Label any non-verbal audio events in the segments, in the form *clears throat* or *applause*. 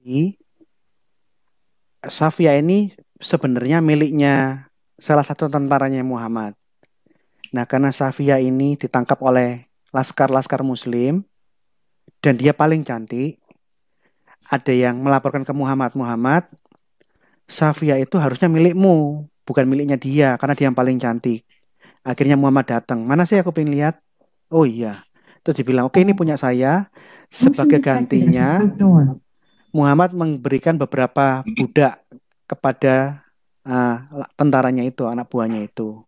Jadi Safia ini sebenarnya miliknya salah satu tentaranya Muhammad. Nah, karena Safia ini ditangkap oleh laskar-laskar muslim dan dia paling cantik, ada yang melaporkan ke Muhammad, Muhammad, Safia itu harusnya milikmu, bukan miliknya dia karena dia yang paling cantik. Akhirnya Muhammad datang, mana sih aku pengen lihat? Oh iya, terus dibilang, oke okay, ini punya saya sebagai gantinya. Muhammad memberikan beberapa budak kepada uh, tentaranya itu, anak buahnya itu.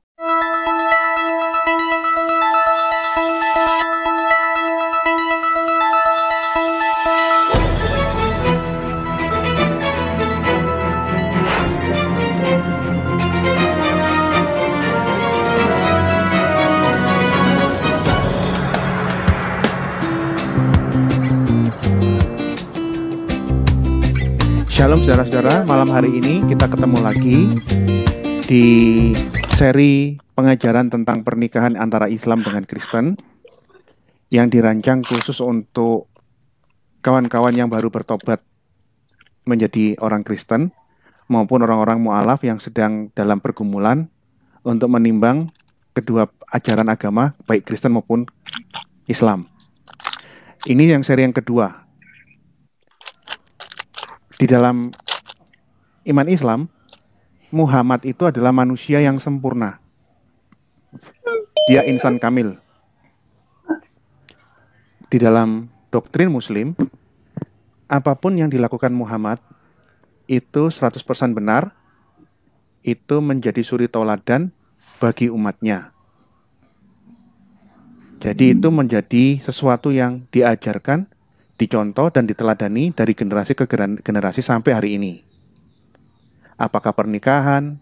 Shalom saudara-saudara, malam hari ini kita ketemu lagi di seri pengajaran tentang pernikahan antara Islam dengan Kristen yang dirancang khusus untuk kawan-kawan yang baru bertobat menjadi orang Kristen maupun orang-orang mualaf yang sedang dalam pergumulan untuk menimbang kedua ajaran agama baik Kristen maupun Islam. Ini yang seri yang kedua di dalam iman Islam Muhammad itu adalah manusia yang sempurna. Dia insan kamil. Di dalam doktrin muslim, apapun yang dilakukan Muhammad itu 100% benar, itu menjadi suri tauladan bagi umatnya. Jadi itu menjadi sesuatu yang diajarkan dicontoh dan diteladani dari generasi ke generasi sampai hari ini. Apakah pernikahan,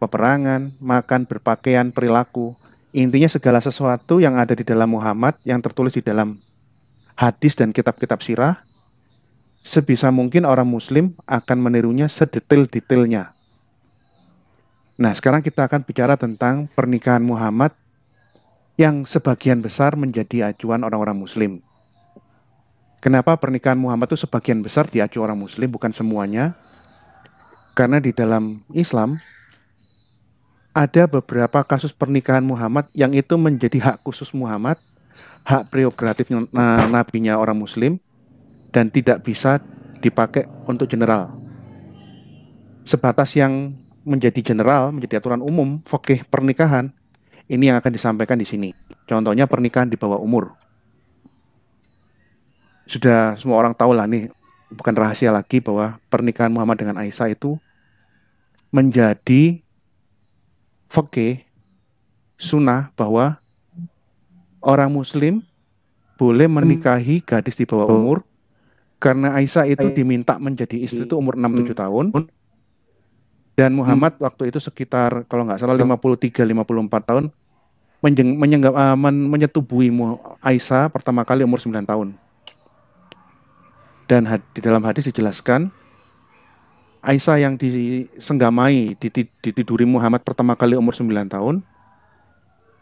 peperangan, makan, berpakaian, perilaku, intinya segala sesuatu yang ada di dalam Muhammad yang tertulis di dalam hadis dan kitab-kitab sirah, sebisa mungkin orang muslim akan menirunya sedetail detailnya. Nah, sekarang kita akan bicara tentang pernikahan Muhammad yang sebagian besar menjadi acuan orang-orang muslim. Kenapa pernikahan Muhammad itu sebagian besar diacu orang muslim bukan semuanya? Karena di dalam Islam ada beberapa kasus pernikahan Muhammad yang itu menjadi hak khusus Muhammad, hak prerogatif nabinya orang muslim dan tidak bisa dipakai untuk general. Sebatas yang menjadi general, menjadi aturan umum, fokih pernikahan, ini yang akan disampaikan di sini. Contohnya pernikahan di bawah umur sudah semua orang tahu lah nih bukan rahasia lagi bahwa pernikahan Muhammad dengan Aisyah itu menjadi fakih sunnah bahwa orang muslim boleh menikahi gadis di bawah umur karena Aisyah itu diminta menjadi istri itu umur tujuh hmm. tahun dan hmm. Muhammad waktu itu sekitar kalau nggak salah 53 54 tahun menyenggap uh, men Aisyah pertama kali umur 9 tahun. Dan di dalam hadis dijelaskan Aisyah yang disenggamai, ditiduri Muhammad pertama kali umur 9 tahun.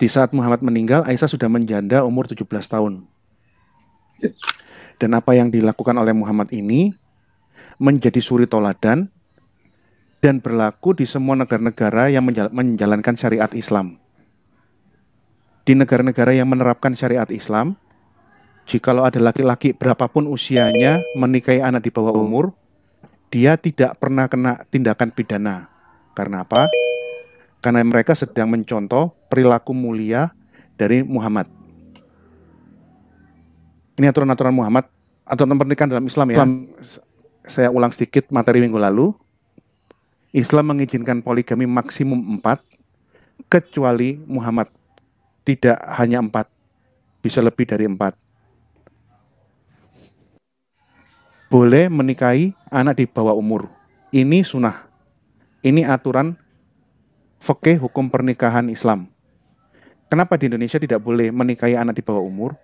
Di saat Muhammad meninggal, Aisyah sudah menjanda umur 17 tahun. Dan apa yang dilakukan oleh Muhammad ini menjadi suri toladan dan berlaku di semua negara-negara yang menjalankan syariat Islam. Di negara-negara yang menerapkan syariat Islam, jikalau ada laki-laki berapapun usianya menikahi anak di bawah umur, dia tidak pernah kena tindakan pidana. Karena apa? Karena mereka sedang mencontoh perilaku mulia dari Muhammad. Ini aturan-aturan Muhammad, aturan pernikahan dalam Islam ya. saya ulang sedikit materi minggu lalu. Islam mengizinkan poligami maksimum empat, kecuali Muhammad. Tidak hanya empat, bisa lebih dari empat. boleh menikahi anak di bawah umur. Ini sunnah. Ini aturan fakih hukum pernikahan Islam. Kenapa di Indonesia tidak boleh menikahi anak di bawah umur?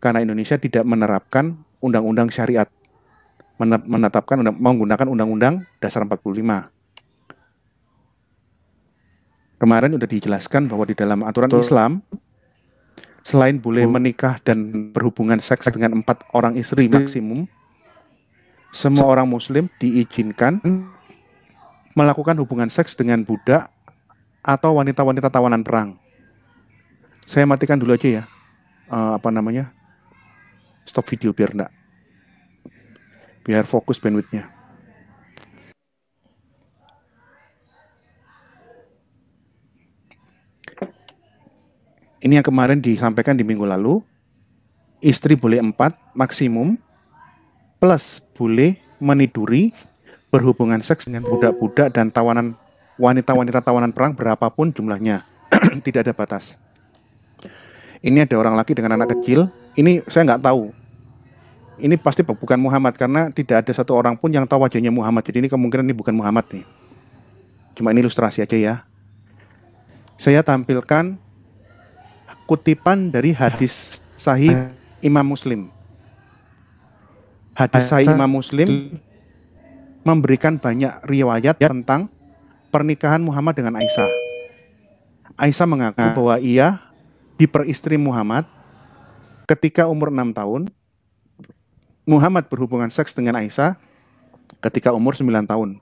Karena Indonesia tidak menerapkan undang-undang syariat. Menetapkan menggunakan undang-undang dasar 45. Kemarin sudah dijelaskan bahwa di dalam aturan Betul. Islam selain boleh menikah dan berhubungan seks dengan empat orang istri maksimum, semua orang muslim diizinkan melakukan hubungan seks dengan budak atau wanita-wanita tawanan perang. Saya matikan dulu aja ya. Uh, apa namanya? Stop video biar enggak biar fokus bandwidthnya. Ini yang kemarin disampaikan di minggu lalu, istri boleh empat maksimum, plus boleh meniduri berhubungan seks dengan budak-budak dan tawanan wanita-wanita tawanan perang berapapun jumlahnya. *clears throat* Tidak ada batas. Ini ada orang laki dengan anak kecil. Ini saya nggak tahu. Ini pasti bukan Muhammad karena tidak ada satu orang pun yang tahu wajahnya Muhammad. Jadi ini kemungkinan ini bukan Muhammad nih. Cuma ini ilustrasi aja ya. Saya tampilkan kutipan dari hadis sahih Imam Muslim hadis Sahih Imam Muslim memberikan banyak riwayat ya. tentang pernikahan Muhammad dengan Aisyah. Aisyah mengaku ah. bahwa ia diperistri Muhammad ketika umur enam tahun. Muhammad berhubungan seks dengan Aisyah ketika umur 9 tahun.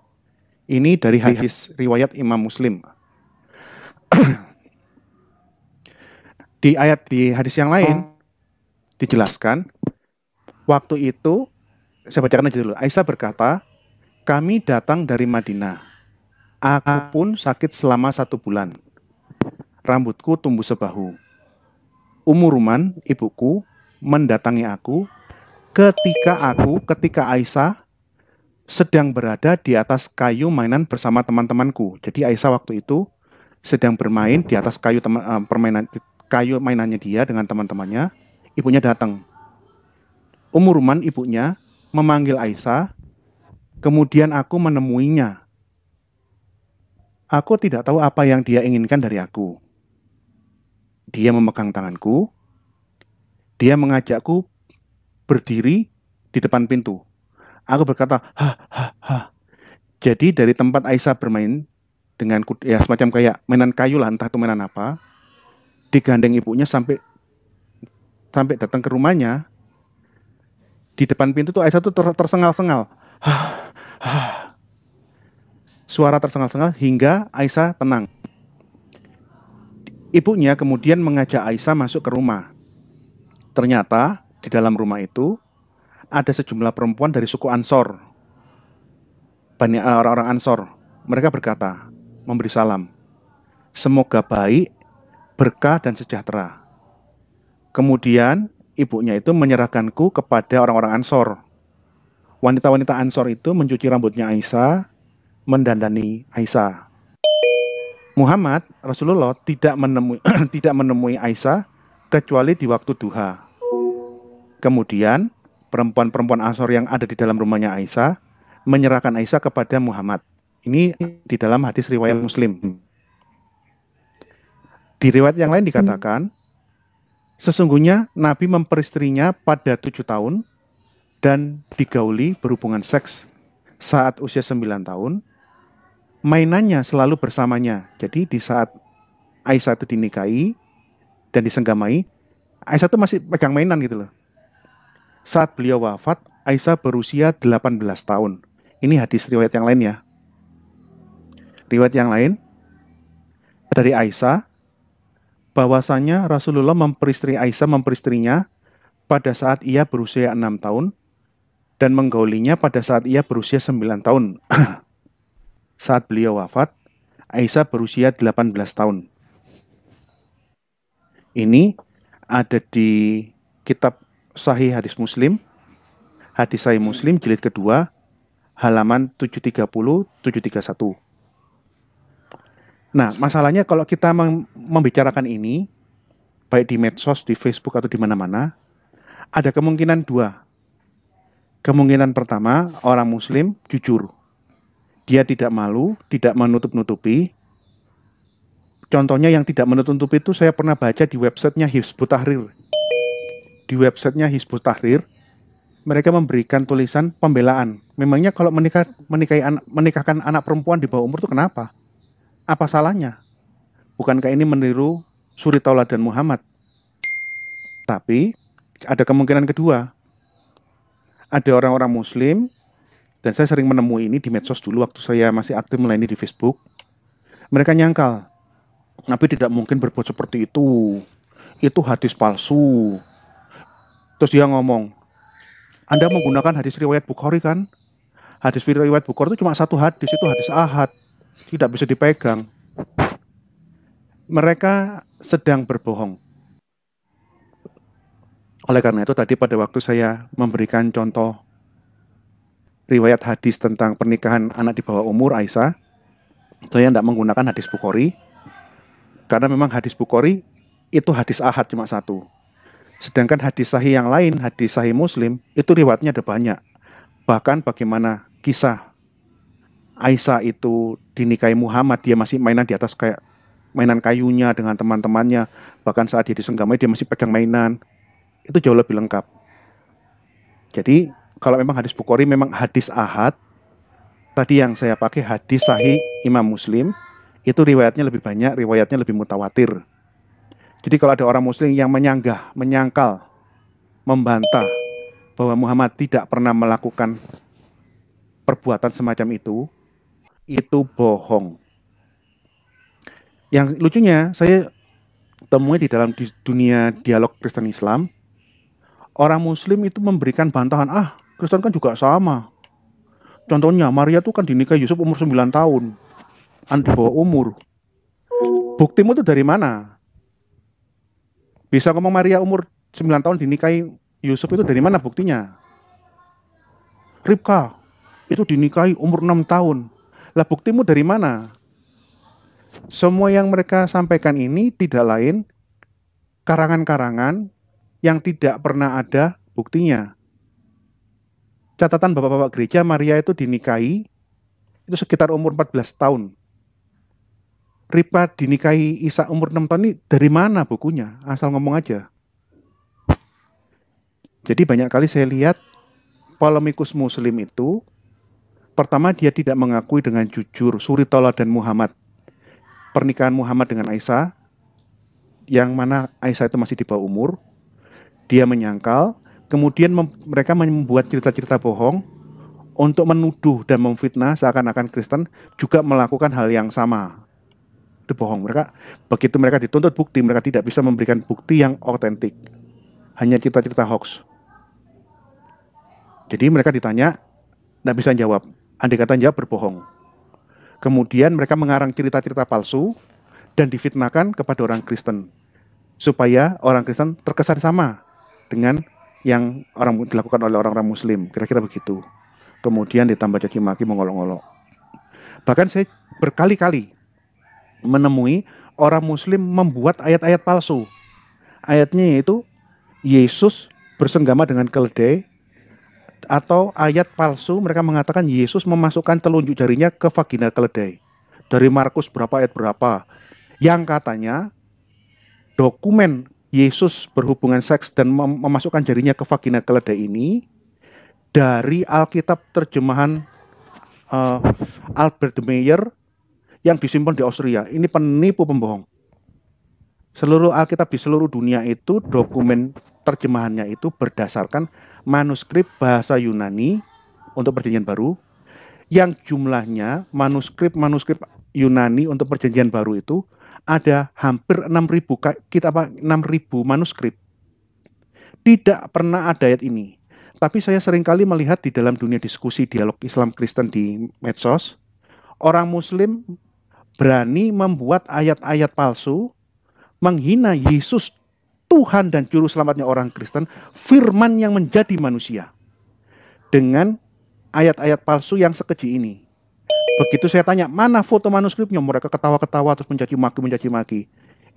Ini dari ya. hadis riwayat Imam Muslim. di ayat di hadis yang lain oh. dijelaskan waktu itu saya bacakan aja dulu. Aisyah berkata, kami datang dari Madinah. Aku pun sakit selama satu bulan. Rambutku tumbuh sebahu. Umurman ibuku, mendatangi aku ketika aku, ketika Aisyah sedang berada di atas kayu mainan bersama teman-temanku. Jadi Aisyah waktu itu sedang bermain di atas kayu teman, uh, permainan kayu mainannya dia dengan teman-temannya. Ibunya datang. Umurman ibunya memanggil Aisyah, kemudian aku menemuinya. Aku tidak tahu apa yang dia inginkan dari aku. Dia memegang tanganku, dia mengajakku berdiri di depan pintu. Aku berkata, ha, ha, ha. Jadi dari tempat Aisyah bermain dengan ya semacam kayak mainan kayu lah, entah itu mainan apa, digandeng ibunya sampai sampai datang ke rumahnya di depan pintu tuh Aisyah tuh ter tersengal-sengal. Suara tersengal-sengal hingga Aisyah tenang. Ibunya kemudian mengajak Aisyah masuk ke rumah. Ternyata di dalam rumah itu ada sejumlah perempuan dari suku Ansor. Banyak eh, orang-orang Ansor. Mereka berkata, memberi salam. Semoga baik, berkah dan sejahtera. Kemudian ibunya itu menyerahkanku kepada orang-orang Ansor. Wanita-wanita Ansor itu mencuci rambutnya Aisyah, mendandani Aisyah. Muhammad Rasulullah tidak menemui *clears throat* tidak menemui Aisyah kecuali di waktu duha. Kemudian perempuan-perempuan Ansor yang ada di dalam rumahnya Aisyah menyerahkan Aisyah kepada Muhammad. Ini di dalam hadis riwayat Muslim. Di riwayat yang lain dikatakan Sesungguhnya Nabi memperistrinya pada tujuh tahun dan digauli berhubungan seks saat usia sembilan tahun. Mainannya selalu bersamanya. Jadi di saat Aisyah itu dinikahi dan disenggamai, Aisyah itu masih pegang mainan gitu loh. Saat beliau wafat, Aisyah berusia delapan belas tahun. Ini hadis riwayat yang lain ya. Riwayat yang lain dari Aisyah, bahwasanya Rasulullah memperistri Aisyah memperistrinya pada saat ia berusia enam tahun dan menggaulinya pada saat ia berusia sembilan tahun. *clears throat* saat beliau wafat, Aisyah berusia delapan belas tahun. Ini ada di kitab Sahih Hadis Muslim, Hadis Sahih Muslim jilid kedua, halaman 730 731. Nah, masalahnya kalau kita membicarakan ini baik di medsos, di Facebook atau di mana-mana, ada kemungkinan dua. Kemungkinan pertama, orang muslim jujur. Dia tidak malu, tidak menutup-nutupi. Contohnya yang tidak menutup-nutupi itu saya pernah baca di websitenya Hizbut Tahrir. Di websitenya Hizbut Tahrir, mereka memberikan tulisan pembelaan. Memangnya kalau menikah, menikahi, menikahkan anak perempuan di bawah umur itu kenapa? Apa salahnya? Bukankah ini meniru suri Taulah dan Muhammad? Tapi ada kemungkinan kedua. Ada orang-orang muslim dan saya sering menemui ini di medsos dulu waktu saya masih aktif melayani di Facebook. Mereka nyangkal, Nabi tidak mungkin berbuat seperti itu. Itu hadis palsu. Terus dia ngomong, Anda menggunakan hadis riwayat Bukhari kan? Hadis riwayat Bukhari itu cuma satu hadis, itu hadis ahad tidak bisa dipegang. Mereka sedang berbohong. Oleh karena itu tadi pada waktu saya memberikan contoh riwayat hadis tentang pernikahan anak di bawah umur Aisyah, saya tidak menggunakan hadis Bukhari karena memang hadis Bukhari itu hadis ahad cuma satu. Sedangkan hadis sahih yang lain, hadis sahih Muslim, itu riwayatnya ada banyak. Bahkan bagaimana kisah Aisyah itu dinikahi Muhammad dia masih mainan di atas kayak mainan kayunya dengan teman-temannya bahkan saat dia disenggamai dia masih pegang mainan itu jauh lebih lengkap jadi kalau memang hadis Bukhari memang hadis ahad tadi yang saya pakai hadis sahih Imam Muslim itu riwayatnya lebih banyak riwayatnya lebih mutawatir jadi kalau ada orang muslim yang menyanggah menyangkal membantah bahwa Muhammad tidak pernah melakukan perbuatan semacam itu itu bohong. Yang lucunya, saya temui di dalam dunia dialog Kristen Islam, orang Muslim itu memberikan bantahan, ah Kristen kan juga sama. Contohnya, Maria tuh kan dinikahi Yusuf umur 9 tahun. Anda bawa umur. Buktimu itu dari mana? Bisa ngomong Maria umur 9 tahun dinikahi Yusuf itu dari mana buktinya? Ribka, itu dinikahi umur 6 tahun. Lah buktimu dari mana? Semua yang mereka sampaikan ini tidak lain karangan-karangan yang tidak pernah ada buktinya. Catatan bapak-bapak gereja Maria itu dinikahi itu sekitar umur 14 tahun. Ripa dinikahi Isa umur 6 tahun ini dari mana bukunya? Asal ngomong aja. Jadi banyak kali saya lihat polemikus muslim itu Pertama, dia tidak mengakui dengan jujur Suri Tola dan Muhammad. Pernikahan Muhammad dengan Aisyah, yang mana Aisyah itu masih di bawah umur, dia menyangkal, kemudian mem mereka membuat cerita-cerita bohong untuk menuduh dan memfitnah seakan-akan Kristen juga melakukan hal yang sama. Itu bohong. Mereka begitu mereka dituntut bukti, mereka tidak bisa memberikan bukti yang otentik. Hanya cerita-cerita hoax. Jadi mereka ditanya, tidak bisa jawab andai kata jawab berbohong. Kemudian mereka mengarang cerita-cerita palsu dan difitnahkan kepada orang Kristen supaya orang Kristen terkesan sama dengan yang orang dilakukan oleh orang-orang Muslim, kira-kira begitu. Kemudian ditambah caci maki mengolok-olok. Bahkan saya berkali-kali menemui orang Muslim membuat ayat-ayat palsu. Ayatnya yaitu Yesus bersenggama dengan keledai atau ayat palsu mereka mengatakan Yesus memasukkan telunjuk jarinya ke vagina keledai. Dari Markus berapa ayat berapa. Yang katanya dokumen Yesus berhubungan seks dan mem memasukkan jarinya ke vagina keledai ini dari Alkitab terjemahan uh, Albert de Meyer yang disimpan di Austria. Ini penipu pembohong. Seluruh Alkitab di seluruh dunia itu dokumen terjemahannya itu berdasarkan manuskrip bahasa Yunani untuk perjanjian baru yang jumlahnya manuskrip-manuskrip Yunani untuk perjanjian baru itu ada hampir 6000 kita apa 6000 manuskrip. Tidak pernah ada ayat ini. Tapi saya seringkali melihat di dalam dunia diskusi dialog Islam Kristen di medsos, orang muslim berani membuat ayat-ayat palsu menghina Yesus Tuhan dan Juru Selamatnya orang Kristen, firman yang menjadi manusia. Dengan ayat-ayat palsu yang sekeji ini. Begitu saya tanya, mana foto manuskripnya? Mereka ketawa-ketawa terus mencaci maki mencaci maki.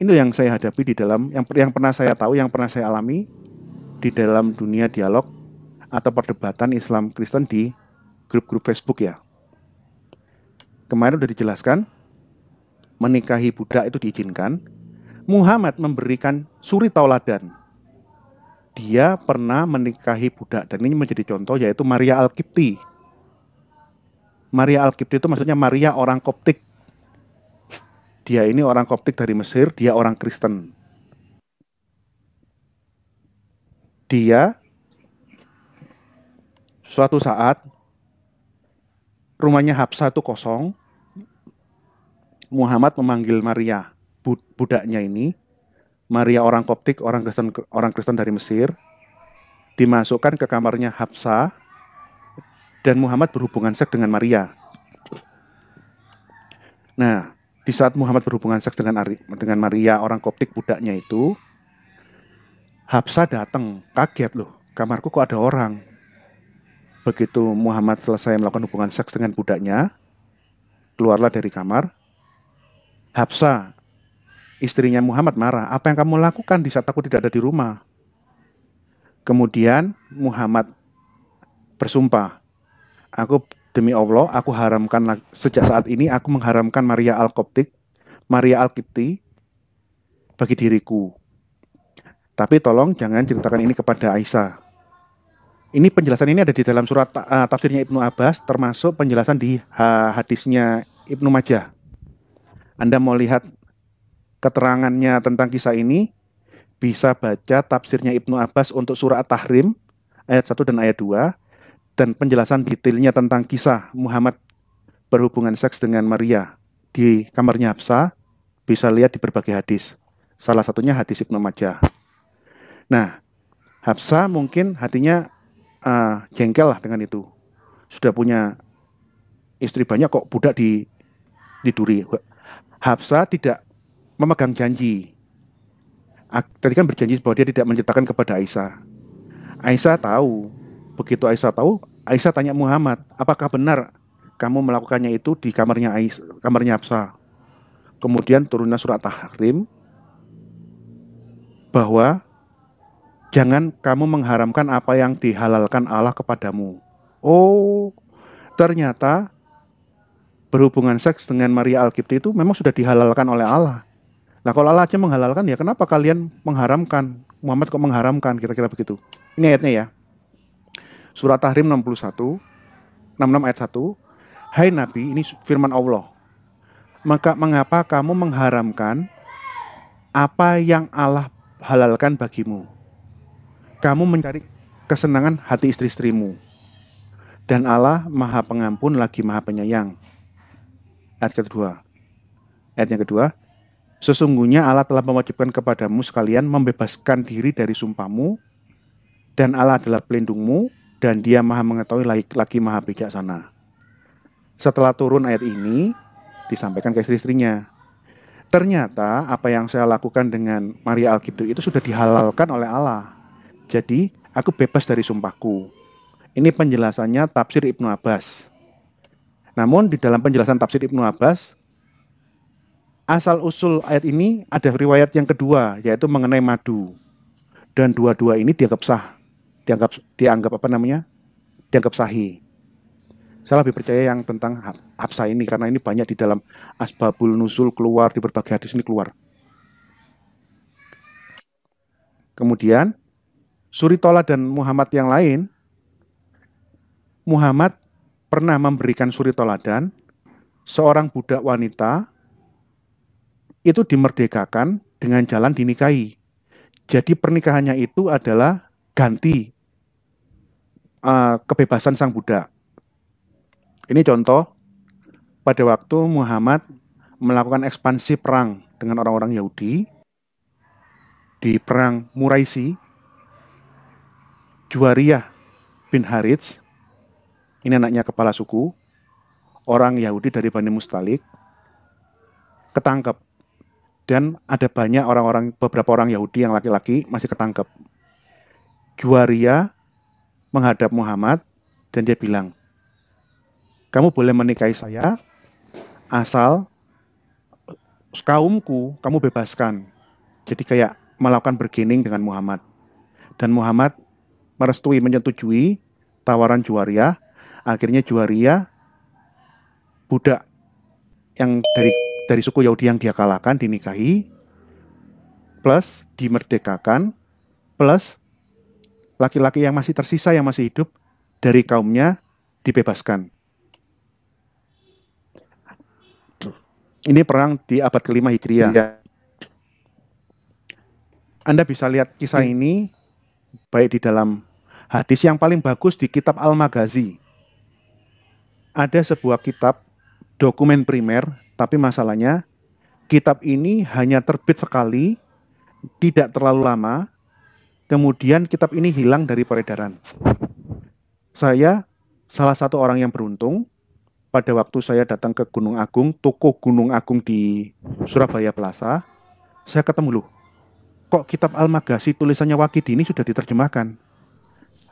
Ini yang saya hadapi di dalam yang yang pernah saya tahu, yang pernah saya alami di dalam dunia dialog atau perdebatan Islam Kristen di grup-grup Facebook ya. Kemarin sudah dijelaskan menikahi budak itu diizinkan, Muhammad memberikan suri tauladan. Dia pernah menikahi budak dan ini menjadi contoh yaitu Maria Al-Kipti. Maria Al-Kipti itu maksudnya Maria orang Koptik. Dia ini orang Koptik dari Mesir, dia orang Kristen. Dia suatu saat rumahnya Habsa itu kosong. Muhammad memanggil Maria budaknya ini Maria orang Koptik, orang Kristen orang Kristen dari Mesir dimasukkan ke kamarnya Hafsa dan Muhammad berhubungan seks dengan Maria. Nah, di saat Muhammad berhubungan seks dengan Ari, dengan Maria orang Koptik budaknya itu Hafsa datang kaget loh, kamarku kok ada orang. Begitu Muhammad selesai melakukan hubungan seks dengan budaknya, keluarlah dari kamar. Hafsa istrinya Muhammad marah, apa yang kamu lakukan di saat aku tidak ada di rumah? Kemudian Muhammad bersumpah, aku demi Allah, aku haramkan sejak saat ini aku mengharamkan Maria Al-Koptik, Maria Al-Kipti bagi diriku. Tapi tolong jangan ceritakan ini kepada Aisyah. Ini penjelasan ini ada di dalam surat uh, tafsirnya Ibnu Abbas termasuk penjelasan di uh, hadisnya Ibnu Majah. Anda mau lihat keterangannya tentang kisah ini bisa baca tafsirnya Ibnu Abbas untuk surah At-Tahrim ayat 1 dan ayat 2 dan penjelasan detailnya tentang kisah Muhammad berhubungan seks dengan Maria di kamarnya Hafsa bisa lihat di berbagai hadis. Salah satunya hadis Ibnu Majah. Nah, Hafsa mungkin hatinya uh, jengkel lah dengan itu. Sudah punya istri banyak kok budak di diduri. Hafsa tidak memegang janji. Tadi kan berjanji bahwa dia tidak menceritakan kepada Aisyah. Aisyah tahu. Begitu Aisyah tahu, Aisyah tanya Muhammad, apakah benar kamu melakukannya itu di kamarnya Aisyah, kamarnya Absa? Kemudian turunlah surat tahrim bahwa jangan kamu mengharamkan apa yang dihalalkan Allah kepadamu. Oh, ternyata berhubungan seks dengan Maria Alkitab itu memang sudah dihalalkan oleh Allah. Nah kalau Allah aja menghalalkan ya kenapa kalian mengharamkan? Muhammad kok mengharamkan? Kira-kira begitu. Ini ayatnya ya. Surat Tahrim 61, 66 ayat 1. Hai Nabi, ini firman Allah. Maka mengapa kamu mengharamkan apa yang Allah halalkan bagimu? Kamu mencari kesenangan hati istri-istrimu. Dan Allah maha pengampun lagi maha penyayang. Ayat kedua. Ayat yang kedua, Sesungguhnya Allah telah mewajibkan kepadamu sekalian membebaskan diri dari sumpahmu dan Allah adalah pelindungmu dan dia maha mengetahui lagi maha bijaksana. Setelah turun ayat ini disampaikan ke istri-istrinya. Ternyata apa yang saya lakukan dengan Maria Alkitab itu sudah dihalalkan oleh Allah. Jadi aku bebas dari sumpahku. Ini penjelasannya tafsir Ibnu Abbas. Namun di dalam penjelasan tafsir Ibnu Abbas asal usul ayat ini ada riwayat yang kedua yaitu mengenai madu dan dua-dua ini dianggap sah dianggap dianggap apa namanya dianggap sahih saya lebih percaya yang tentang hapsa ini karena ini banyak di dalam asbabul nusul keluar di berbagai hadis ini keluar kemudian Suri Tola dan Muhammad yang lain Muhammad pernah memberikan suri toladan seorang budak wanita itu dimerdekakan dengan jalan dinikahi. Jadi pernikahannya itu adalah ganti uh, kebebasan sang budak. Ini contoh pada waktu Muhammad melakukan ekspansi perang dengan orang-orang Yahudi di perang Muraisi, Juwariyah bin Harits, ini anaknya kepala suku, orang Yahudi dari Bani Mustalik, ketangkep dan ada banyak orang-orang beberapa orang Yahudi yang laki-laki masih ketangkep. Juwaria menghadap Muhammad dan dia bilang, "Kamu boleh menikahi saya asal kaumku kamu bebaskan." Jadi kayak melakukan bergening dengan Muhammad. Dan Muhammad merestui menyetujui tawaran Juwaria. Akhirnya Juwaria budak yang dari dari suku Yahudi yang dia kalahkan dinikahi plus dimerdekakan plus laki-laki yang masih tersisa yang masih hidup dari kaumnya dibebaskan. Ini perang di abad kelima Hijriah. Ya. Anda bisa lihat kisah hmm. ini baik di dalam hadis yang paling bagus di kitab Al-Maghazi. Ada sebuah kitab dokumen primer tapi masalahnya kitab ini hanya terbit sekali, tidak terlalu lama, kemudian kitab ini hilang dari peredaran. Saya salah satu orang yang beruntung pada waktu saya datang ke Gunung Agung, toko Gunung Agung di Surabaya Plaza, saya ketemu loh. Kok kitab Al-Magasi tulisannya wakid ini sudah diterjemahkan?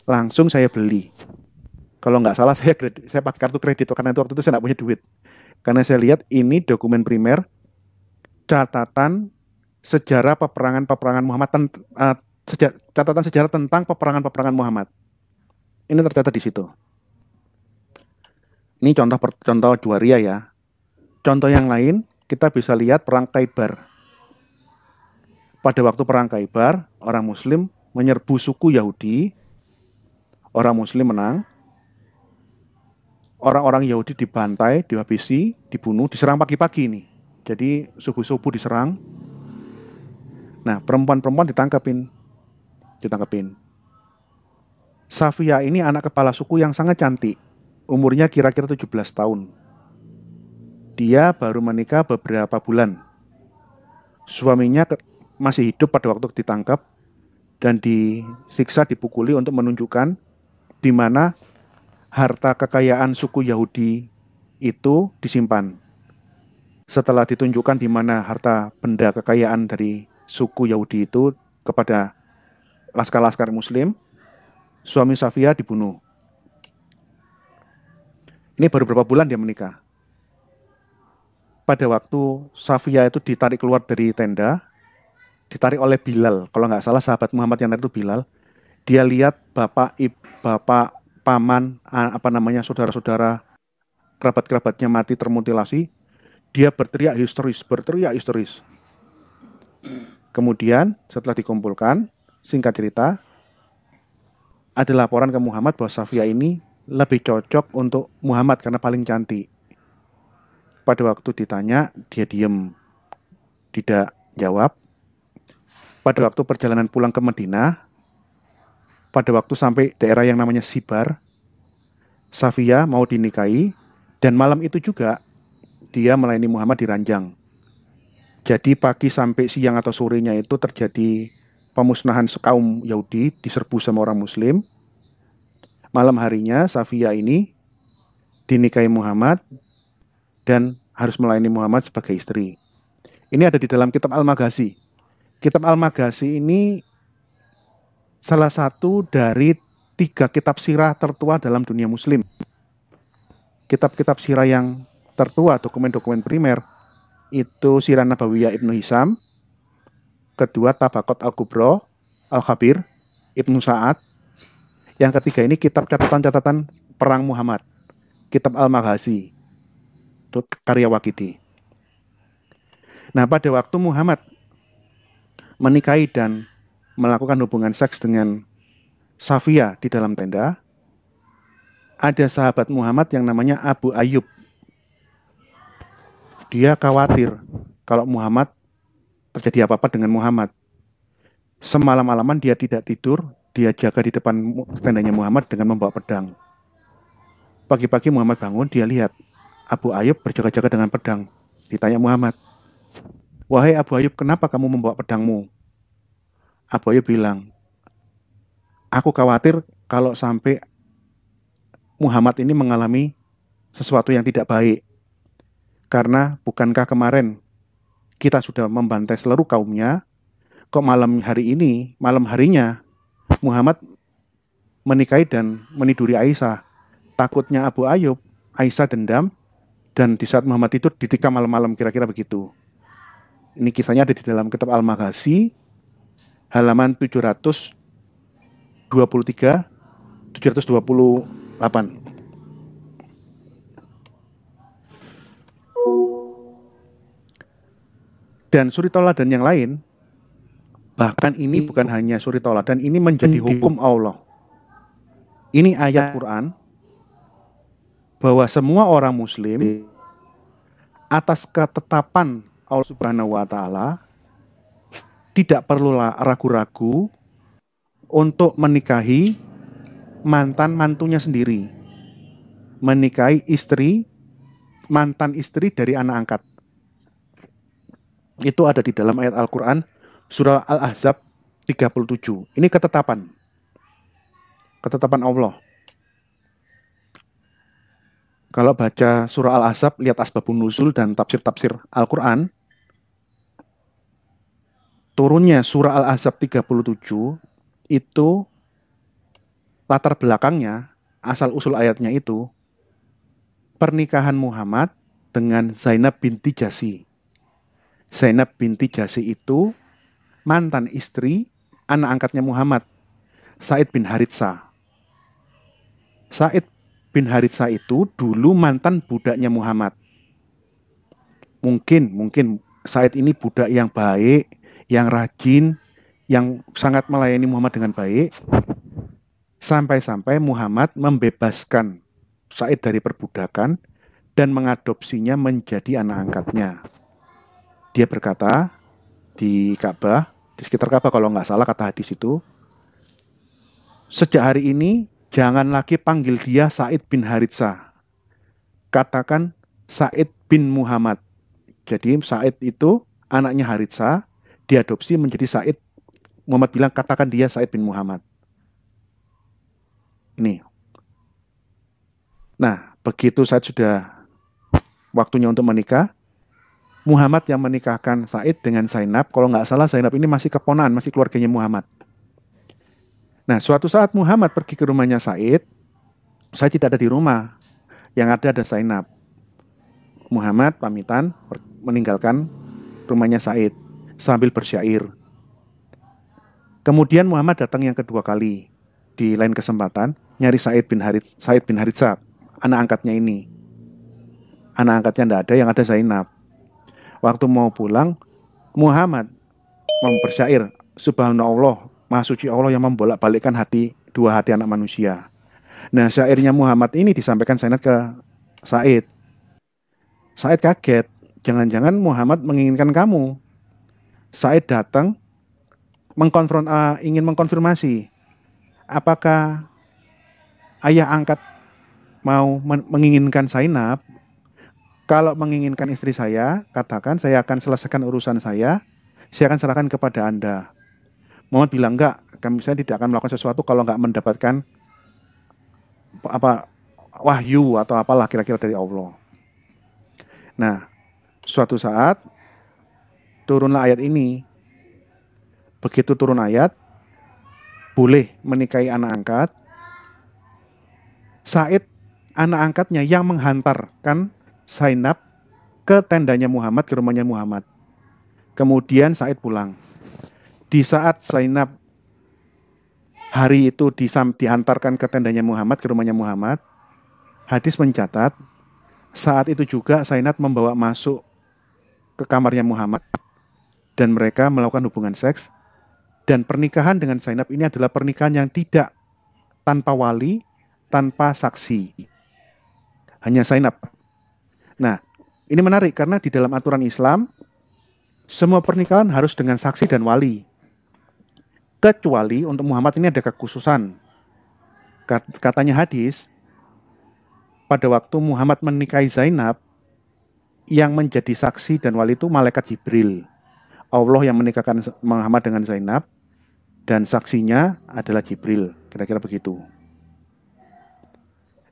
Langsung saya beli. Kalau nggak salah *laughs* saya kredit, saya pakai kartu kredit karena itu waktu itu saya nggak punya duit. Karena saya lihat ini dokumen primer catatan sejarah peperangan-peperangan Muhammad uh, seja, catatan sejarah tentang peperangan-peperangan Muhammad. Ini tercatat di situ. Ini contoh per, contoh Juwaria ya. Contoh yang lain kita bisa lihat perang Kaibar. Pada waktu perang Kaibar, orang muslim menyerbu suku Yahudi. Orang muslim menang orang-orang Yahudi dibantai, dihabisi, dibunuh, diserang pagi-pagi ini. Jadi subuh-subuh diserang. Nah, perempuan-perempuan ditangkapin. Ditangkapin. Safia ini anak kepala suku yang sangat cantik. Umurnya kira-kira 17 tahun. Dia baru menikah beberapa bulan. Suaminya masih hidup pada waktu ditangkap dan disiksa dipukuli untuk menunjukkan di mana harta kekayaan suku Yahudi itu disimpan. Setelah ditunjukkan di mana harta benda kekayaan dari suku Yahudi itu kepada laskar-laskar muslim, suami Safia dibunuh. Ini baru beberapa bulan dia menikah. Pada waktu Safia itu ditarik keluar dari tenda, ditarik oleh Bilal, kalau nggak salah sahabat Muhammad yang itu Bilal, dia lihat bapak bapak paman apa namanya saudara-saudara kerabat-kerabatnya mati termutilasi, dia berteriak histeris, berteriak histeris. Kemudian setelah dikumpulkan, singkat cerita, ada laporan ke Muhammad bahwa Safia ini lebih cocok untuk Muhammad karena paling cantik. Pada waktu ditanya, dia diem, tidak jawab. Pada waktu perjalanan pulang ke Madinah, pada waktu sampai daerah yang namanya Sibar, Safia mau dinikahi dan malam itu juga dia melayani Muhammad di ranjang. Jadi pagi sampai siang atau sorenya itu terjadi pemusnahan kaum Yahudi diserbu sama orang Muslim. Malam harinya Safia ini dinikahi Muhammad dan harus melayani Muhammad sebagai istri. Ini ada di dalam kitab Al-Maghazi. Kitab Al-Maghazi ini salah satu dari tiga kitab sirah tertua dalam dunia muslim. Kitab-kitab sirah yang tertua, dokumen-dokumen primer, itu Sirah Nabawiyah Ibnu Hisam, kedua Tabakot Al-Kubro, Al-Khabir, Ibnu Sa'ad, yang ketiga ini kitab catatan-catatan Perang Muhammad, kitab Al-Maghazi, itu karya Wakiti. Nah pada waktu Muhammad menikahi dan melakukan hubungan seks dengan Safia di dalam tenda, ada sahabat Muhammad yang namanya Abu Ayub. Dia khawatir kalau Muhammad terjadi apa-apa dengan Muhammad. Semalam-malaman dia tidak tidur, dia jaga di depan tendanya Muhammad dengan membawa pedang. Pagi-pagi Muhammad bangun, dia lihat Abu Ayub berjaga-jaga dengan pedang. Ditanya Muhammad, Wahai Abu Ayub, kenapa kamu membawa pedangmu? Aboyo bilang, aku khawatir kalau sampai Muhammad ini mengalami sesuatu yang tidak baik. Karena bukankah kemarin kita sudah membantai seluruh kaumnya, kok malam hari ini, malam harinya Muhammad menikahi dan meniduri Aisyah. Takutnya Abu Ayub, Aisyah dendam, dan di saat Muhammad itu ditikam malam-malam kira-kira begitu. Ini kisahnya ada di dalam kitab Al-Maghazi halaman 723 728. Dan suri dan yang lain, bahkan ini bukan hanya suri dan ini menjadi hukum Allah. Ini ayat Quran bahwa semua orang muslim atas ketetapan Allah Subhanahu wa taala tidak perlu ragu-ragu untuk menikahi mantan mantunya sendiri. Menikahi istri mantan istri dari anak angkat. Itu ada di dalam ayat Al-Qur'an surah Al-Ahzab 37. Ini ketetapan. Ketetapan Allah. Kalau baca surah Al-Ahzab, lihat asbabun nuzul dan tafsir-tafsir Al-Qur'an, turunnya surah Al-Ahzab 37 itu latar belakangnya asal usul ayatnya itu pernikahan Muhammad dengan Zainab binti Jasi. Zainab binti Jasi itu mantan istri anak angkatnya Muhammad, Said bin Haritsa. Said bin Haritsa itu dulu mantan budaknya Muhammad. Mungkin, mungkin Said ini budak yang baik, yang rajin, yang sangat melayani Muhammad dengan baik, sampai-sampai Muhammad membebaskan Said dari perbudakan dan mengadopsinya menjadi anak angkatnya. Dia berkata di Ka'bah, di sekitar Ka'bah kalau nggak salah kata hadis itu, sejak hari ini jangan lagi panggil dia Said bin Haritsa. Katakan Said bin Muhammad. Jadi Said itu anaknya Haritsa, diadopsi menjadi Said. Muhammad bilang katakan dia Said bin Muhammad. Ini. Nah, begitu Said sudah waktunya untuk menikah, Muhammad yang menikahkan Said dengan Zainab, kalau nggak salah Zainab ini masih keponaan, masih keluarganya Muhammad. Nah, suatu saat Muhammad pergi ke rumahnya Said, Said tidak ada di rumah, yang ada ada Zainab. Muhammad pamitan meninggalkan rumahnya Said sambil bersyair. Kemudian Muhammad datang yang kedua kali di lain kesempatan nyari Said bin Harith, Said bin Harithah, anak angkatnya ini. Anak angkatnya tidak ada, yang ada Zainab. Waktu mau pulang, Muhammad mempersyair, Subhanallah, Maha Suci Allah yang membolak-balikkan hati dua hati anak manusia. Nah, syairnya Muhammad ini disampaikan Zainab ke Said. Said kaget, jangan-jangan Muhammad menginginkan kamu Said datang mengkonfront uh, ingin mengkonfirmasi apakah ayah angkat mau men menginginkan Zainab kalau menginginkan istri saya katakan saya akan selesaikan urusan saya saya akan serahkan kepada Anda Muhammad bilang enggak kami saya tidak akan melakukan sesuatu kalau enggak mendapatkan apa wahyu atau apalah kira-kira dari Allah nah suatu saat turunlah ayat ini. Begitu turun ayat, boleh menikahi anak angkat. Said anak angkatnya yang menghantarkan Zainab ke tendanya Muhammad, ke rumahnya Muhammad. Kemudian Said pulang. Di saat Zainab hari itu disam, dihantarkan ke tendanya Muhammad, ke rumahnya Muhammad, hadis mencatat saat itu juga Zainab membawa masuk ke kamarnya Muhammad dan mereka melakukan hubungan seks dan pernikahan dengan Zainab ini adalah pernikahan yang tidak tanpa wali, tanpa saksi. Hanya Zainab. Nah, ini menarik karena di dalam aturan Islam semua pernikahan harus dengan saksi dan wali. Kecuali untuk Muhammad ini ada kekhususan. Katanya hadis, pada waktu Muhammad menikahi Zainab, yang menjadi saksi dan wali itu malaikat Jibril. Allah yang menikahkan Muhammad dengan Zainab dan saksinya adalah Jibril, kira-kira begitu.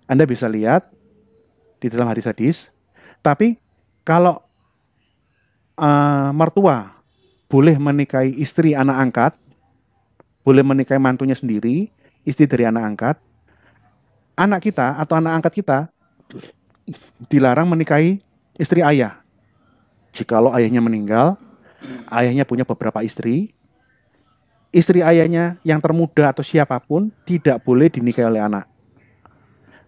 Anda bisa lihat di dalam hadis-hadis, tapi kalau uh, mertua boleh menikahi istri anak angkat, boleh menikahi mantunya sendiri, istri dari anak angkat, anak kita atau anak angkat kita dilarang menikahi istri ayah. Jikalau ayahnya meninggal, Ayahnya punya beberapa istri. Istri ayahnya yang termuda atau siapapun tidak boleh dinikahi oleh anak.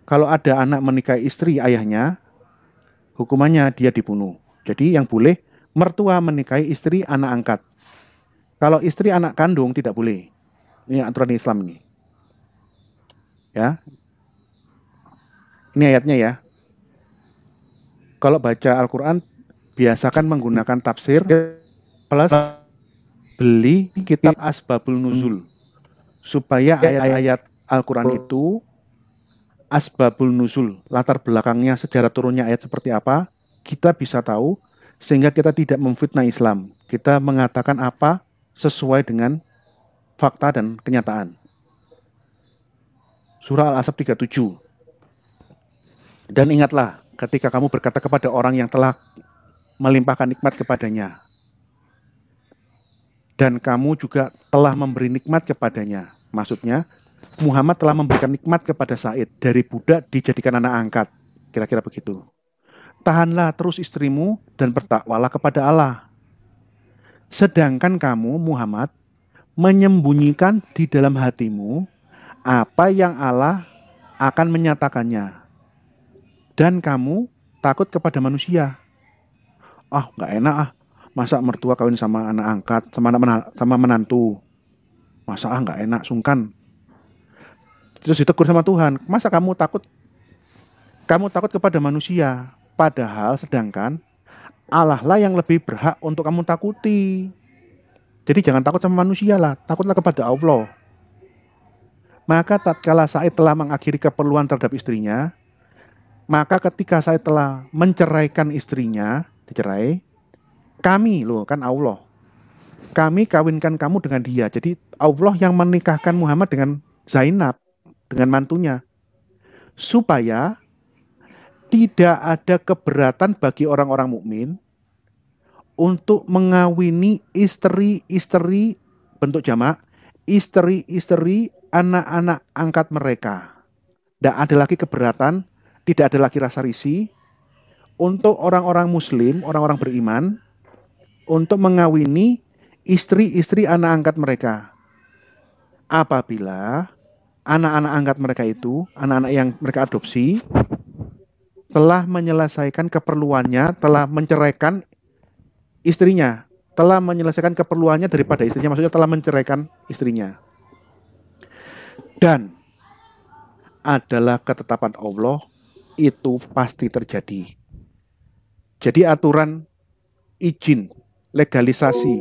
Kalau ada anak menikahi istri ayahnya, hukumannya dia dibunuh. Jadi yang boleh mertua menikahi istri anak angkat. Kalau istri anak kandung tidak boleh. Ini aturan Islam ini. Ya. Ini ayatnya ya kalau baca Al-Quran biasakan menggunakan tafsir plus beli kitab Asbabul hmm. Nuzul supaya ya, ya, ya. ayat-ayat Al-Qur'an oh. itu Asbabul Nuzul, latar belakangnya sejarah turunnya ayat seperti apa, kita bisa tahu sehingga kita tidak memfitnah Islam. Kita mengatakan apa sesuai dengan fakta dan kenyataan. Surah Al-Asab 37. Dan ingatlah ketika kamu berkata kepada orang yang telah melimpahkan nikmat kepadanya, dan kamu juga telah memberi nikmat kepadanya. Maksudnya, Muhammad telah memberikan nikmat kepada Said dari budak dijadikan anak angkat. Kira-kira begitu. Tahanlah terus istrimu dan bertakwalah kepada Allah. Sedangkan kamu, Muhammad, menyembunyikan di dalam hatimu apa yang Allah akan menyatakannya. Dan kamu takut kepada manusia. Ah, nggak enak ah masa mertua kawin sama anak angkat sama anak mena sama menantu masa ah nggak enak sungkan terus ditegur sama Tuhan masa kamu takut kamu takut kepada manusia padahal sedangkan Allah lah yang lebih berhak untuk kamu takuti jadi jangan takut sama manusia lah takutlah kepada Allah maka tatkala Said telah mengakhiri keperluan terhadap istrinya maka ketika saya telah menceraikan istrinya dicerai kami loh kan Allah. Kami kawinkan kamu dengan dia. Jadi Allah yang menikahkan Muhammad dengan Zainab, dengan mantunya. Supaya tidak ada keberatan bagi orang-orang mukmin untuk mengawini istri-istri bentuk jamak, istri-istri anak-anak angkat mereka. Tidak ada lagi keberatan, tidak ada lagi rasa risih untuk orang-orang muslim, orang-orang beriman untuk mengawini istri-istri anak angkat mereka. Apabila anak-anak angkat mereka itu, anak-anak yang mereka adopsi, telah menyelesaikan keperluannya, telah menceraikan istrinya, telah menyelesaikan keperluannya daripada istrinya, maksudnya telah menceraikan istrinya. Dan adalah ketetapan Allah itu pasti terjadi. Jadi aturan izin legalisasi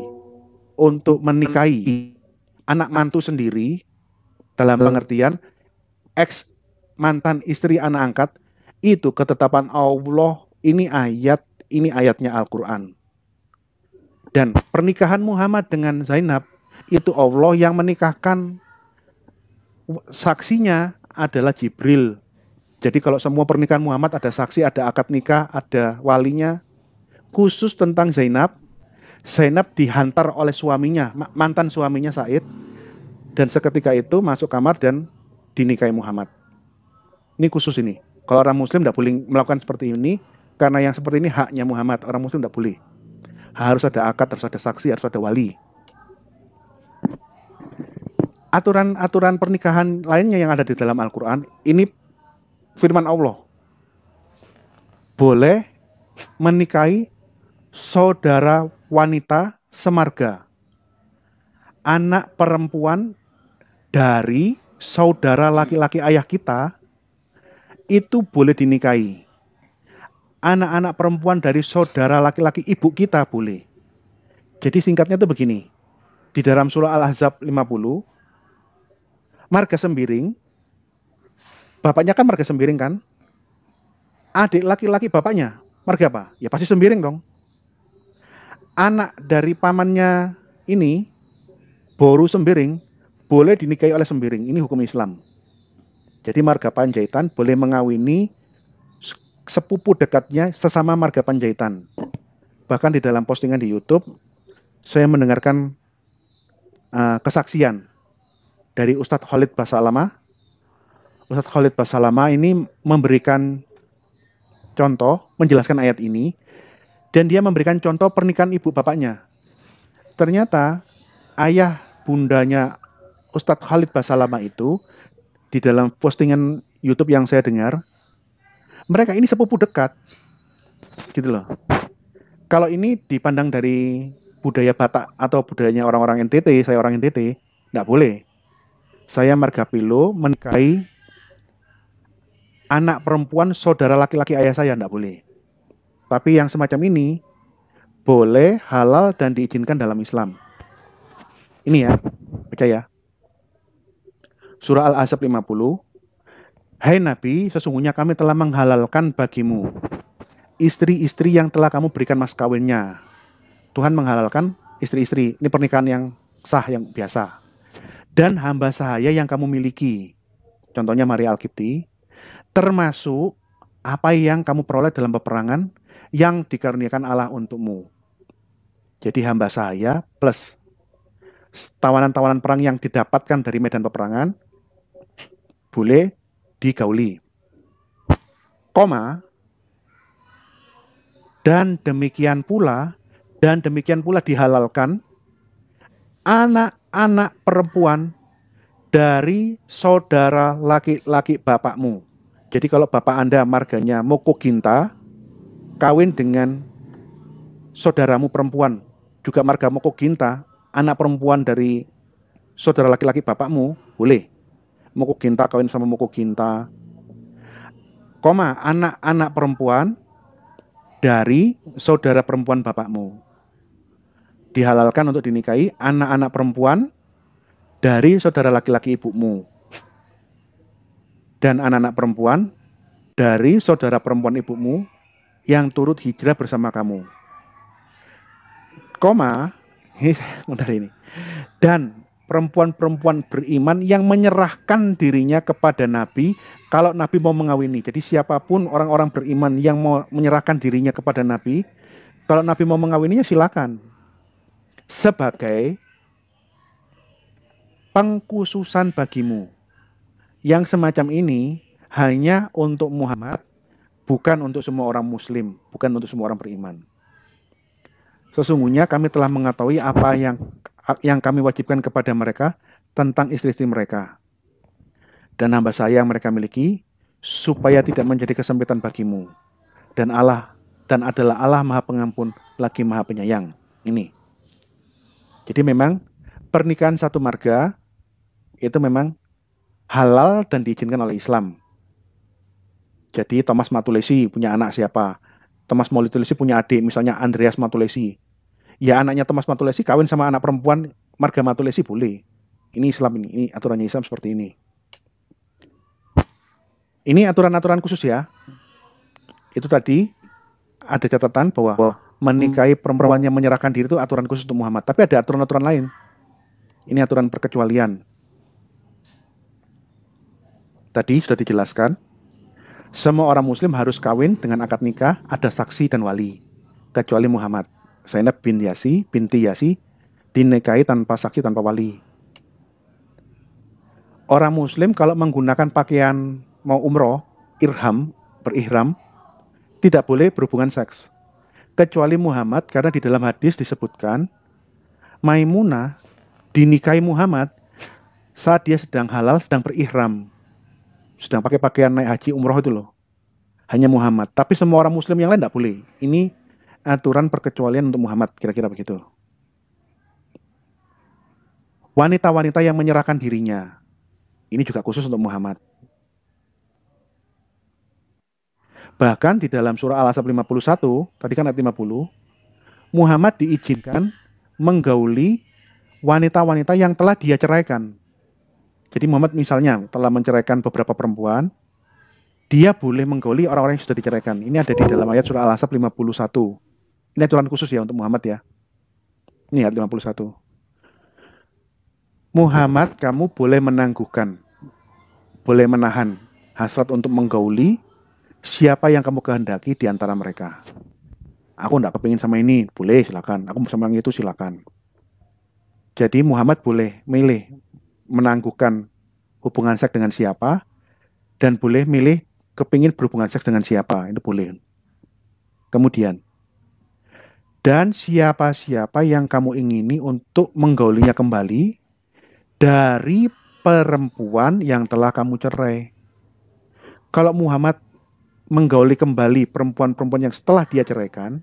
untuk menikahi anak mantu sendiri dalam pengertian ex mantan istri anak angkat itu ketetapan Allah ini ayat ini ayatnya Al-Qur'an. Dan pernikahan Muhammad dengan Zainab itu Allah yang menikahkan saksinya adalah Jibril. Jadi kalau semua pernikahan Muhammad ada saksi, ada akad nikah, ada walinya. Khusus tentang Zainab Zainab dihantar oleh suaminya, mantan suaminya Said. Dan seketika itu masuk kamar dan dinikahi Muhammad. Ini khusus ini. Kalau orang muslim tidak boleh melakukan seperti ini, karena yang seperti ini haknya Muhammad, orang muslim tidak boleh. Harus ada akad, harus ada saksi, harus ada wali. Aturan-aturan pernikahan lainnya yang ada di dalam Al-Quran, ini firman Allah. Boleh menikahi saudara wanita semarga. Anak perempuan dari saudara laki-laki ayah kita itu boleh dinikahi. Anak-anak perempuan dari saudara laki-laki ibu kita boleh. Jadi singkatnya itu begini. Di dalam surah Al-Ahzab 50, marga sembiring, bapaknya kan marga sembiring kan? Adik laki-laki bapaknya, marga apa? Ya pasti sembiring dong anak dari pamannya ini boru sembiring boleh dinikahi oleh sembiring. Ini hukum Islam. Jadi marga Panjaitan boleh mengawini sepupu dekatnya sesama marga Panjaitan. Bahkan di dalam postingan di YouTube saya mendengarkan uh, kesaksian dari Ustadz Khalid Basalama. Ustadz Khalid Basalama ini memberikan contoh menjelaskan ayat ini dan dia memberikan contoh pernikahan ibu bapaknya. Ternyata ayah bundanya Ustadz Khalid Basalama itu di dalam postingan YouTube yang saya dengar, mereka ini sepupu dekat. Gitu loh. Kalau ini dipandang dari budaya Batak atau budayanya orang-orang NTT, saya orang NTT, tidak boleh. Saya Margapilo menikahi anak perempuan saudara laki-laki ayah saya, tidak boleh. Tapi yang semacam ini boleh halal dan diizinkan dalam Islam. Ini ya, baca ya. Surah Al-Asab 50. Hai Nabi, sesungguhnya kami telah menghalalkan bagimu istri-istri yang telah kamu berikan mas kawinnya. Tuhan menghalalkan istri-istri. Ini pernikahan yang sah, yang biasa. Dan hamba sahaya yang kamu miliki. Contohnya Maria Al-Kipti. Termasuk apa yang kamu peroleh dalam peperangan yang dikaruniakan Allah untukmu. Jadi hamba saya plus tawanan-tawanan perang yang didapatkan dari medan peperangan boleh digauli. Koma dan demikian pula dan demikian pula dihalalkan anak-anak perempuan dari saudara laki-laki bapakmu. Jadi kalau bapak Anda marganya Moko Ginta, kawin dengan saudaramu perempuan, juga marga Moko Ginta, anak perempuan dari saudara laki-laki bapakmu, boleh. Moko Ginta kawin sama Moko Ginta. Koma, anak-anak perempuan dari saudara perempuan bapakmu. Dihalalkan untuk dinikahi anak-anak perempuan dari saudara laki-laki ibumu. Dan anak-anak perempuan dari saudara perempuan ibumu yang turut hijrah bersama kamu. Koma, ini *laughs* ini. Dan perempuan-perempuan beriman yang menyerahkan dirinya kepada Nabi kalau Nabi mau mengawini. Jadi siapapun orang-orang beriman yang mau menyerahkan dirinya kepada Nabi, kalau Nabi mau mengawininya silakan. Sebagai pengkhususan bagimu. Yang semacam ini hanya untuk Muhammad bukan untuk semua orang muslim, bukan untuk semua orang beriman. Sesungguhnya kami telah mengetahui apa yang yang kami wajibkan kepada mereka tentang istri-istri mereka dan hamba saya yang mereka miliki supaya tidak menjadi kesempitan bagimu dan Allah dan adalah Allah Maha Pengampun lagi Maha Penyayang. Ini. Jadi memang pernikahan satu marga itu memang halal dan diizinkan oleh Islam. Jadi Thomas Matulesi punya anak siapa? Thomas Matulesi punya adik misalnya Andreas Matulesi. Ya anaknya Thomas Matulesi kawin sama anak perempuan Marga Matulesi boleh. Ini Islam ini, ini aturannya Islam seperti ini. Ini aturan-aturan khusus ya. Itu tadi ada catatan bahwa menikahi perempuan yang menyerahkan diri itu aturan khusus untuk Muhammad. Tapi ada aturan-aturan lain. Ini aturan perkecualian. Tadi sudah dijelaskan semua orang muslim harus kawin dengan akad nikah, ada saksi dan wali. Kecuali Muhammad. Zainab bin Yasi, binti Yasi, dinikahi tanpa saksi, tanpa wali. Orang muslim kalau menggunakan pakaian mau umroh, irham, berihram, tidak boleh berhubungan seks. Kecuali Muhammad, karena di dalam hadis disebutkan, Maimunah dinikahi Muhammad saat dia sedang halal, sedang berihram sedang pakai pakaian naik haji umroh itu loh. Hanya Muhammad. Tapi semua orang muslim yang lain tidak boleh. Ini aturan perkecualian untuk Muhammad. Kira-kira begitu. Wanita-wanita yang menyerahkan dirinya. Ini juga khusus untuk Muhammad. Bahkan di dalam surah Al-Asab 51, tadi kan ayat 50, Muhammad diizinkan menggauli wanita-wanita yang telah dia ceraikan jadi Muhammad misalnya telah menceraikan beberapa perempuan, dia boleh menggoli orang-orang yang sudah diceraikan. Ini ada di dalam ayat surah Al-Ahzab 51. Ini aturan khusus ya untuk Muhammad ya. Ini ayat 51. Muhammad kamu boleh menangguhkan, boleh menahan hasrat untuk menggauli siapa yang kamu kehendaki di antara mereka. Aku tidak kepingin sama ini, boleh silakan. Aku sama yang itu silakan. Jadi Muhammad boleh milih menangguhkan hubungan seks dengan siapa dan boleh milih kepingin berhubungan seks dengan siapa itu boleh kemudian dan siapa-siapa yang kamu ingini untuk menggaulinya kembali dari perempuan yang telah kamu cerai kalau Muhammad menggauli kembali perempuan-perempuan yang setelah dia ceraikan,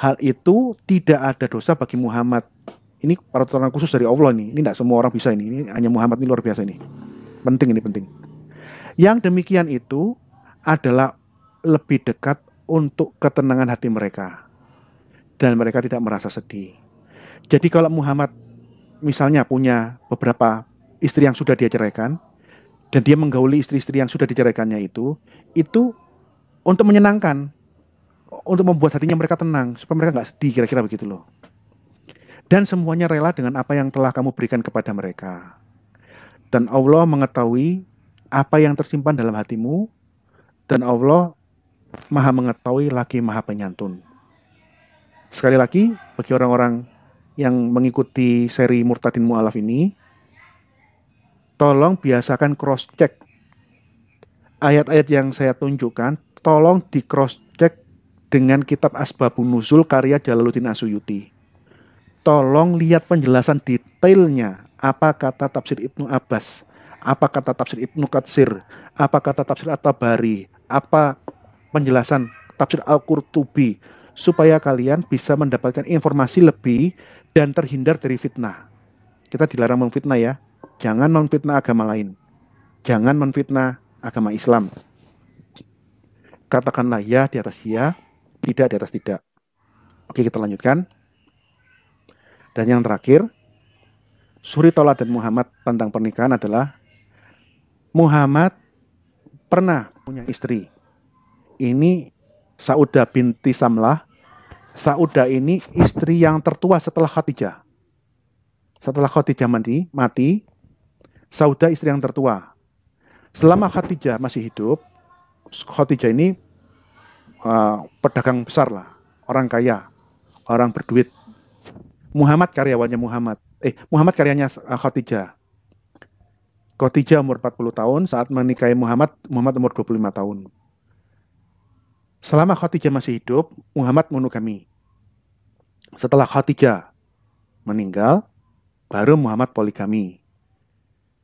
hal itu tidak ada dosa bagi Muhammad ini para peraturan khusus dari Allah nih. Ini tidak semua orang bisa ini. Ini hanya Muhammad ini luar biasa ini. Penting ini penting. Yang demikian itu adalah lebih dekat untuk ketenangan hati mereka. Dan mereka tidak merasa sedih. Jadi kalau Muhammad misalnya punya beberapa istri yang sudah dia ceraikan dan dia menggauli istri-istri yang sudah diceraikannya itu, itu untuk menyenangkan, untuk membuat hatinya mereka tenang supaya mereka nggak sedih kira-kira begitu loh. Dan semuanya rela dengan apa yang telah kamu berikan kepada mereka. Dan Allah mengetahui apa yang tersimpan dalam hatimu. Dan Allah maha mengetahui lagi maha penyantun. Sekali lagi, bagi orang-orang yang mengikuti seri Murtadin Mu'alaf ini, tolong biasakan cross-check. Ayat-ayat yang saya tunjukkan, tolong di cross-check dengan kitab Asbabun Nuzul karya Jalaluddin Asuyuti tolong lihat penjelasan detailnya apa kata tafsir Ibnu Abbas, apa kata tafsir Ibnu Katsir, apa kata tafsir At-Tabari, apa penjelasan tafsir Al-Qurtubi supaya kalian bisa mendapatkan informasi lebih dan terhindar dari fitnah. Kita dilarang memfitnah ya. Jangan memfitnah agama lain. Jangan memfitnah agama Islam. Katakanlah ya di atas ya, tidak di atas tidak. Oke, kita lanjutkan. Dan yang terakhir, suri dan Muhammad tentang pernikahan adalah Muhammad pernah punya istri. Ini Sauda binti Samlah. Sauda ini istri yang tertua setelah Khadijah. Setelah Khadijah mati, mati Sauda istri yang tertua. Selama Khadijah masih hidup, Khadijah ini uh, pedagang besar lah, orang kaya, orang berduit Muhammad karyawannya Muhammad. Eh, Muhammad karyanya eh, Khadijah. Khadijah umur 40 tahun saat menikahi Muhammad, Muhammad umur 25 tahun. Selama Khadijah masih hidup, Muhammad monogami. Setelah Khadijah meninggal, baru Muhammad poligami.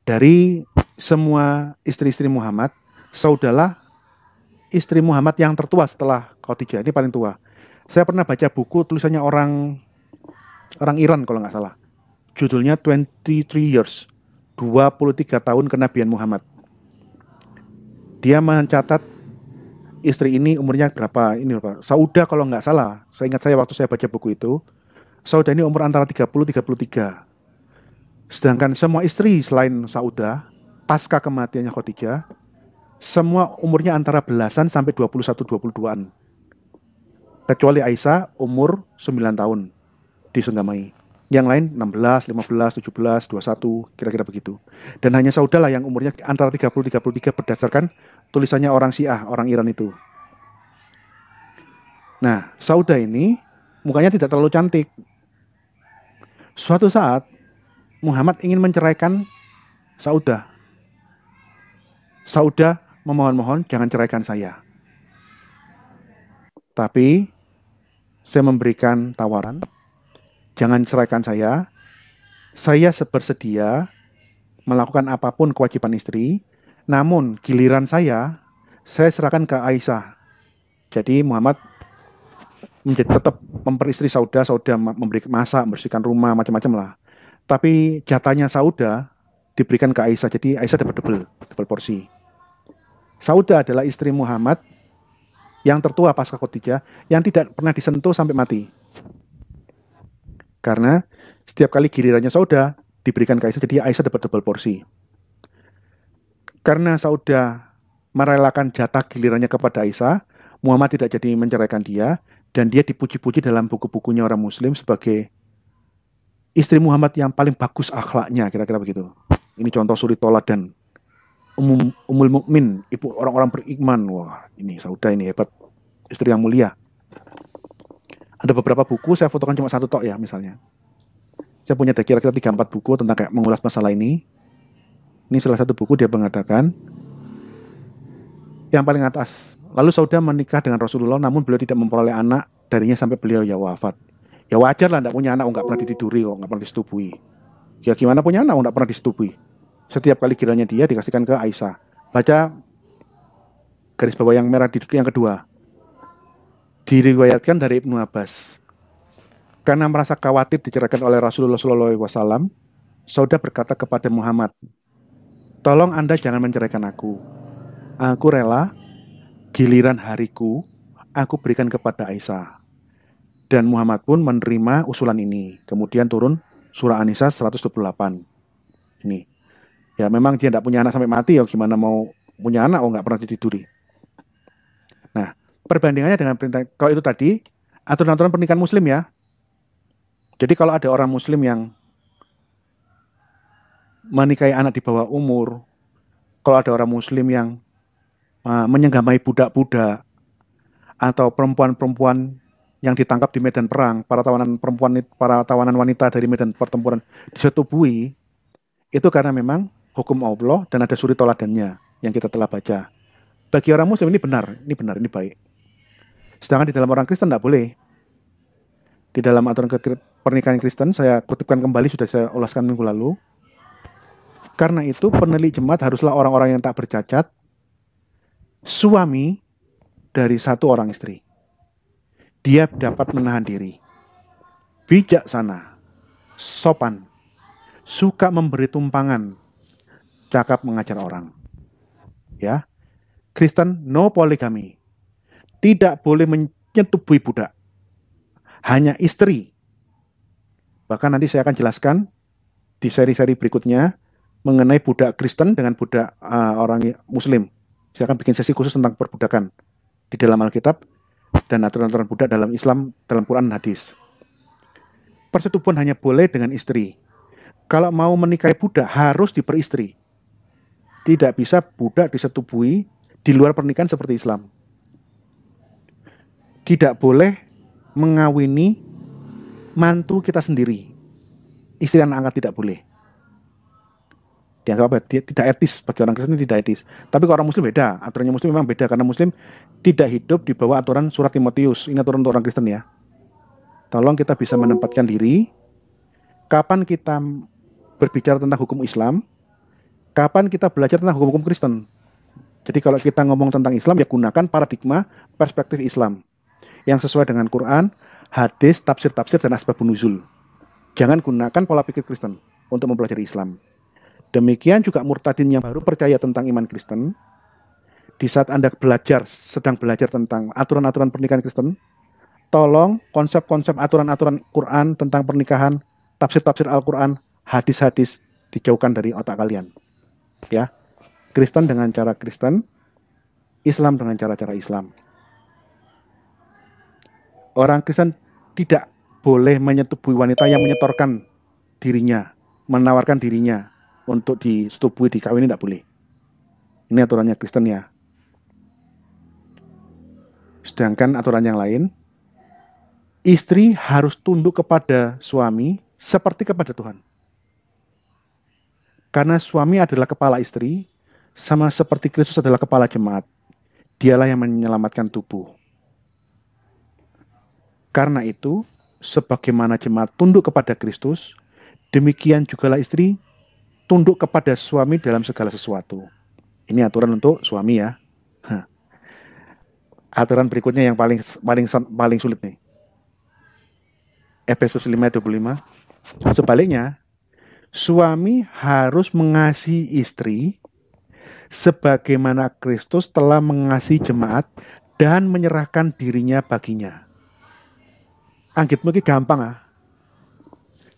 Dari semua istri-istri Muhammad, saudalah istri Muhammad yang tertua setelah Khadijah ini paling tua. Saya pernah baca buku tulisannya orang orang Iran kalau nggak salah. Judulnya 23 Years, 23 tahun kenabian Muhammad. Dia mencatat istri ini umurnya berapa? Ini berapa? Sauda kalau nggak salah, saya ingat saya waktu saya baca buku itu, Sauda ini umur antara 30 33. Sedangkan semua istri selain Sauda, pasca kematiannya Khadijah, semua umurnya antara belasan sampai 21 22-an. Kecuali Aisyah umur 9 tahun di Suntamai. Yang lain 16, 15, 17, 21, kira-kira begitu. Dan hanya saudara yang umurnya antara 30 33 berdasarkan tulisannya orang Syiah, orang Iran itu. Nah, Sauda ini mukanya tidak terlalu cantik. Suatu saat Muhammad ingin menceraikan Sauda. Sauda memohon-mohon jangan ceraikan saya. Tapi saya memberikan tawaran jangan ceraikan saya. Saya sebersedia melakukan apapun kewajiban istri, namun giliran saya, saya serahkan ke Aisyah. Jadi Muhammad menjadi tetap memperistri Sauda, Sauda memberi masa membersihkan rumah, macam-macam lah. Tapi jatahnya Sauda diberikan ke Aisyah, jadi Aisyah dapat double, double porsi. Sauda adalah istri Muhammad yang tertua pasca Khadijah yang tidak pernah disentuh sampai mati. Karena setiap kali gilirannya Sauda diberikan ke Aisyah, jadi Aisyah dapat double porsi. Karena Sauda merelakan jatah gilirannya kepada Aisyah, Muhammad tidak jadi menceraikan dia, dan dia dipuji-puji dalam buku-bukunya orang Muslim sebagai istri Muhammad yang paling bagus akhlaknya, kira-kira begitu. Ini contoh suri tolak dan umum, umul mukmin, ibu orang-orang beriman. Wah, ini Sauda ini hebat, istri yang mulia ada beberapa buku saya fotokan cuma satu tok ya misalnya. Saya punya kira-kira tiga empat buku tentang kayak mengulas masalah ini. Ini salah satu buku dia mengatakan yang paling atas. Lalu saudara menikah dengan Rasulullah namun beliau tidak memperoleh anak darinya sampai beliau ya wafat. Ya wajar lah, tidak punya anak, oh, nggak pernah ditiduri kok, nggak pernah disetubui. Ya gimana punya anak, oh, nggak pernah disetubui. Setiap kali kiranya dia dikasihkan ke Aisyah. Baca garis bawah yang merah di yang kedua diriwayatkan dari Ibnu Abbas. Karena merasa khawatir diceraikan oleh Rasulullah SAW, saudah berkata kepada Muhammad, Tolong Anda jangan menceraikan aku. Aku rela giliran hariku aku berikan kepada Aisyah. Dan Muhammad pun menerima usulan ini. Kemudian turun surah anisa 128. Ini. Ya memang dia tidak punya anak sampai mati ya gimana mau punya anak oh nggak pernah ditiduri perbandingannya dengan perintah kalau itu tadi aturan-aturan pernikahan muslim ya. Jadi kalau ada orang muslim yang menikahi anak di bawah umur, kalau ada orang muslim yang uh, menyenggamai budak-budak atau perempuan-perempuan yang ditangkap di medan perang, para tawanan perempuan para tawanan wanita dari medan pertempuran disetubui itu karena memang hukum Allah dan ada suri toladannya yang kita telah baca. Bagi orang muslim ini benar, ini benar, ini baik. Sedangkan di dalam orang Kristen tidak boleh. Di dalam aturan pernikahan Kristen, saya kutipkan kembali, sudah saya ulaskan minggu lalu. Karena itu peneliti jemaat haruslah orang-orang yang tak bercacat, suami dari satu orang istri. Dia dapat menahan diri, bijaksana, sopan, suka memberi tumpangan, cakap mengajar orang. Ya, Kristen no poligami, tidak boleh menyetubuhi budak. Hanya istri. Bahkan nanti saya akan jelaskan di seri-seri berikutnya mengenai budak Kristen dengan budak uh, orang Muslim. Saya akan bikin sesi khusus tentang perbudakan di dalam Alkitab dan aturan-aturan budak dalam Islam, dalam Quran, dan hadis. Persetubuhan hanya boleh dengan istri. Kalau mau menikahi budak harus diperistri. Tidak bisa budak disetubuhi di luar pernikahan seperti Islam tidak boleh mengawini mantu kita sendiri. Istri dan anak angkat tidak boleh. Dianggap apa? Tidak etis bagi orang Kristen tidak etis. Tapi kalau orang Muslim beda. Aturannya Muslim memang beda karena Muslim tidak hidup di bawah aturan surat Timotius. Ini aturan untuk orang Kristen ya. Tolong kita bisa menempatkan diri. Kapan kita berbicara tentang hukum Islam? Kapan kita belajar tentang hukum-hukum Kristen? Jadi kalau kita ngomong tentang Islam ya gunakan paradigma perspektif Islam yang sesuai dengan Quran, hadis, tafsir-tafsir dan asbabun nuzul. Jangan gunakan pola pikir Kristen untuk mempelajari Islam. Demikian juga murtadin yang baru percaya tentang iman Kristen, di saat Anda belajar, sedang belajar tentang aturan-aturan pernikahan Kristen, tolong konsep-konsep aturan-aturan Quran tentang pernikahan, tafsir-tafsir Al-Quran, hadis-hadis dijauhkan dari otak kalian. Ya, Kristen dengan cara Kristen, Islam dengan cara-cara Islam orang Kristen tidak boleh menyetubuhi wanita yang menyetorkan dirinya, menawarkan dirinya untuk disetubuhi kawin ini tidak boleh. Ini aturannya Kristen ya. Sedangkan aturan yang lain, istri harus tunduk kepada suami seperti kepada Tuhan. Karena suami adalah kepala istri, sama seperti Kristus adalah kepala jemaat. Dialah yang menyelamatkan tubuh. Karena itu, sebagaimana jemaat tunduk kepada Kristus, demikian jugalah istri tunduk kepada suami dalam segala sesuatu. Ini aturan untuk suami ya. Hah. Aturan berikutnya yang paling paling paling sulit nih. Efesus 5:25. Sebaliknya, suami harus mengasihi istri sebagaimana Kristus telah mengasihi jemaat dan menyerahkan dirinya baginya anggitmu mungkin gampang ah.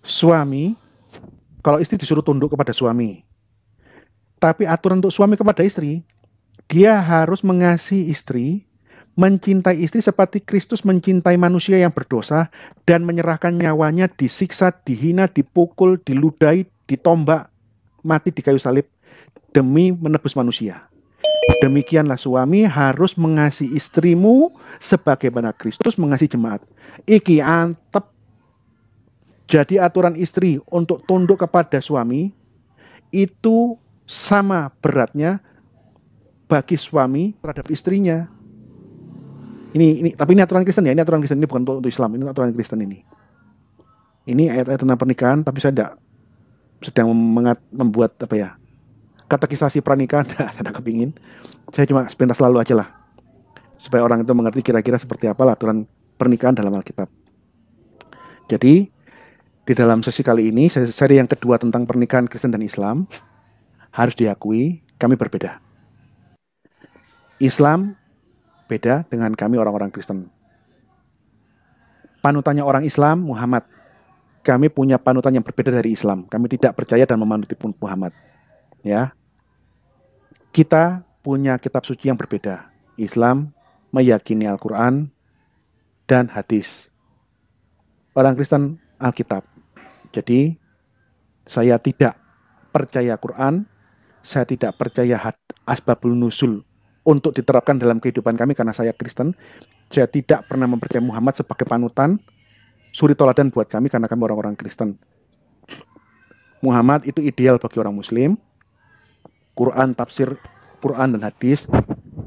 Suami, kalau istri disuruh tunduk kepada suami. Tapi aturan untuk suami kepada istri, dia harus mengasihi istri, mencintai istri seperti Kristus mencintai manusia yang berdosa dan menyerahkan nyawanya disiksa, dihina, dipukul, diludai, ditombak, mati di kayu salib demi menebus manusia. Demikianlah suami harus mengasihi istrimu sebagaimana Kristus mengasihi jemaat. Iki antep. Jadi aturan istri untuk tunduk kepada suami itu sama beratnya bagi suami terhadap istrinya. Ini ini tapi ini aturan Kristen ya, ini aturan Kristen ini bukan untuk, untuk Islam, ini aturan Kristen ini. Ini ayat-ayat tentang pernikahan tapi saya tidak sedang mengat, membuat apa ya si pernikahan *laughs* saya tak kepingin saya cuma sepintas lalu aja lah supaya orang itu mengerti kira-kira seperti apa aturan pernikahan dalam Alkitab jadi di dalam sesi kali ini seri yang kedua tentang pernikahan Kristen dan Islam harus diakui kami berbeda Islam beda dengan kami orang-orang Kristen panutannya orang Islam Muhammad kami punya panutan yang berbeda dari Islam. Kami tidak percaya dan memanuti Muhammad. Ya. Kita punya kitab suci yang berbeda. Islam meyakini Al-Quran dan hadis. Orang Kristen Alkitab. Jadi saya tidak percaya Quran, saya tidak percaya asbabul nusul untuk diterapkan dalam kehidupan kami karena saya Kristen. Saya tidak pernah mempercayai Muhammad sebagai panutan, suri toladan buat kami karena kami orang-orang Kristen. Muhammad itu ideal bagi orang Muslim, Quran, tafsir Quran dan hadis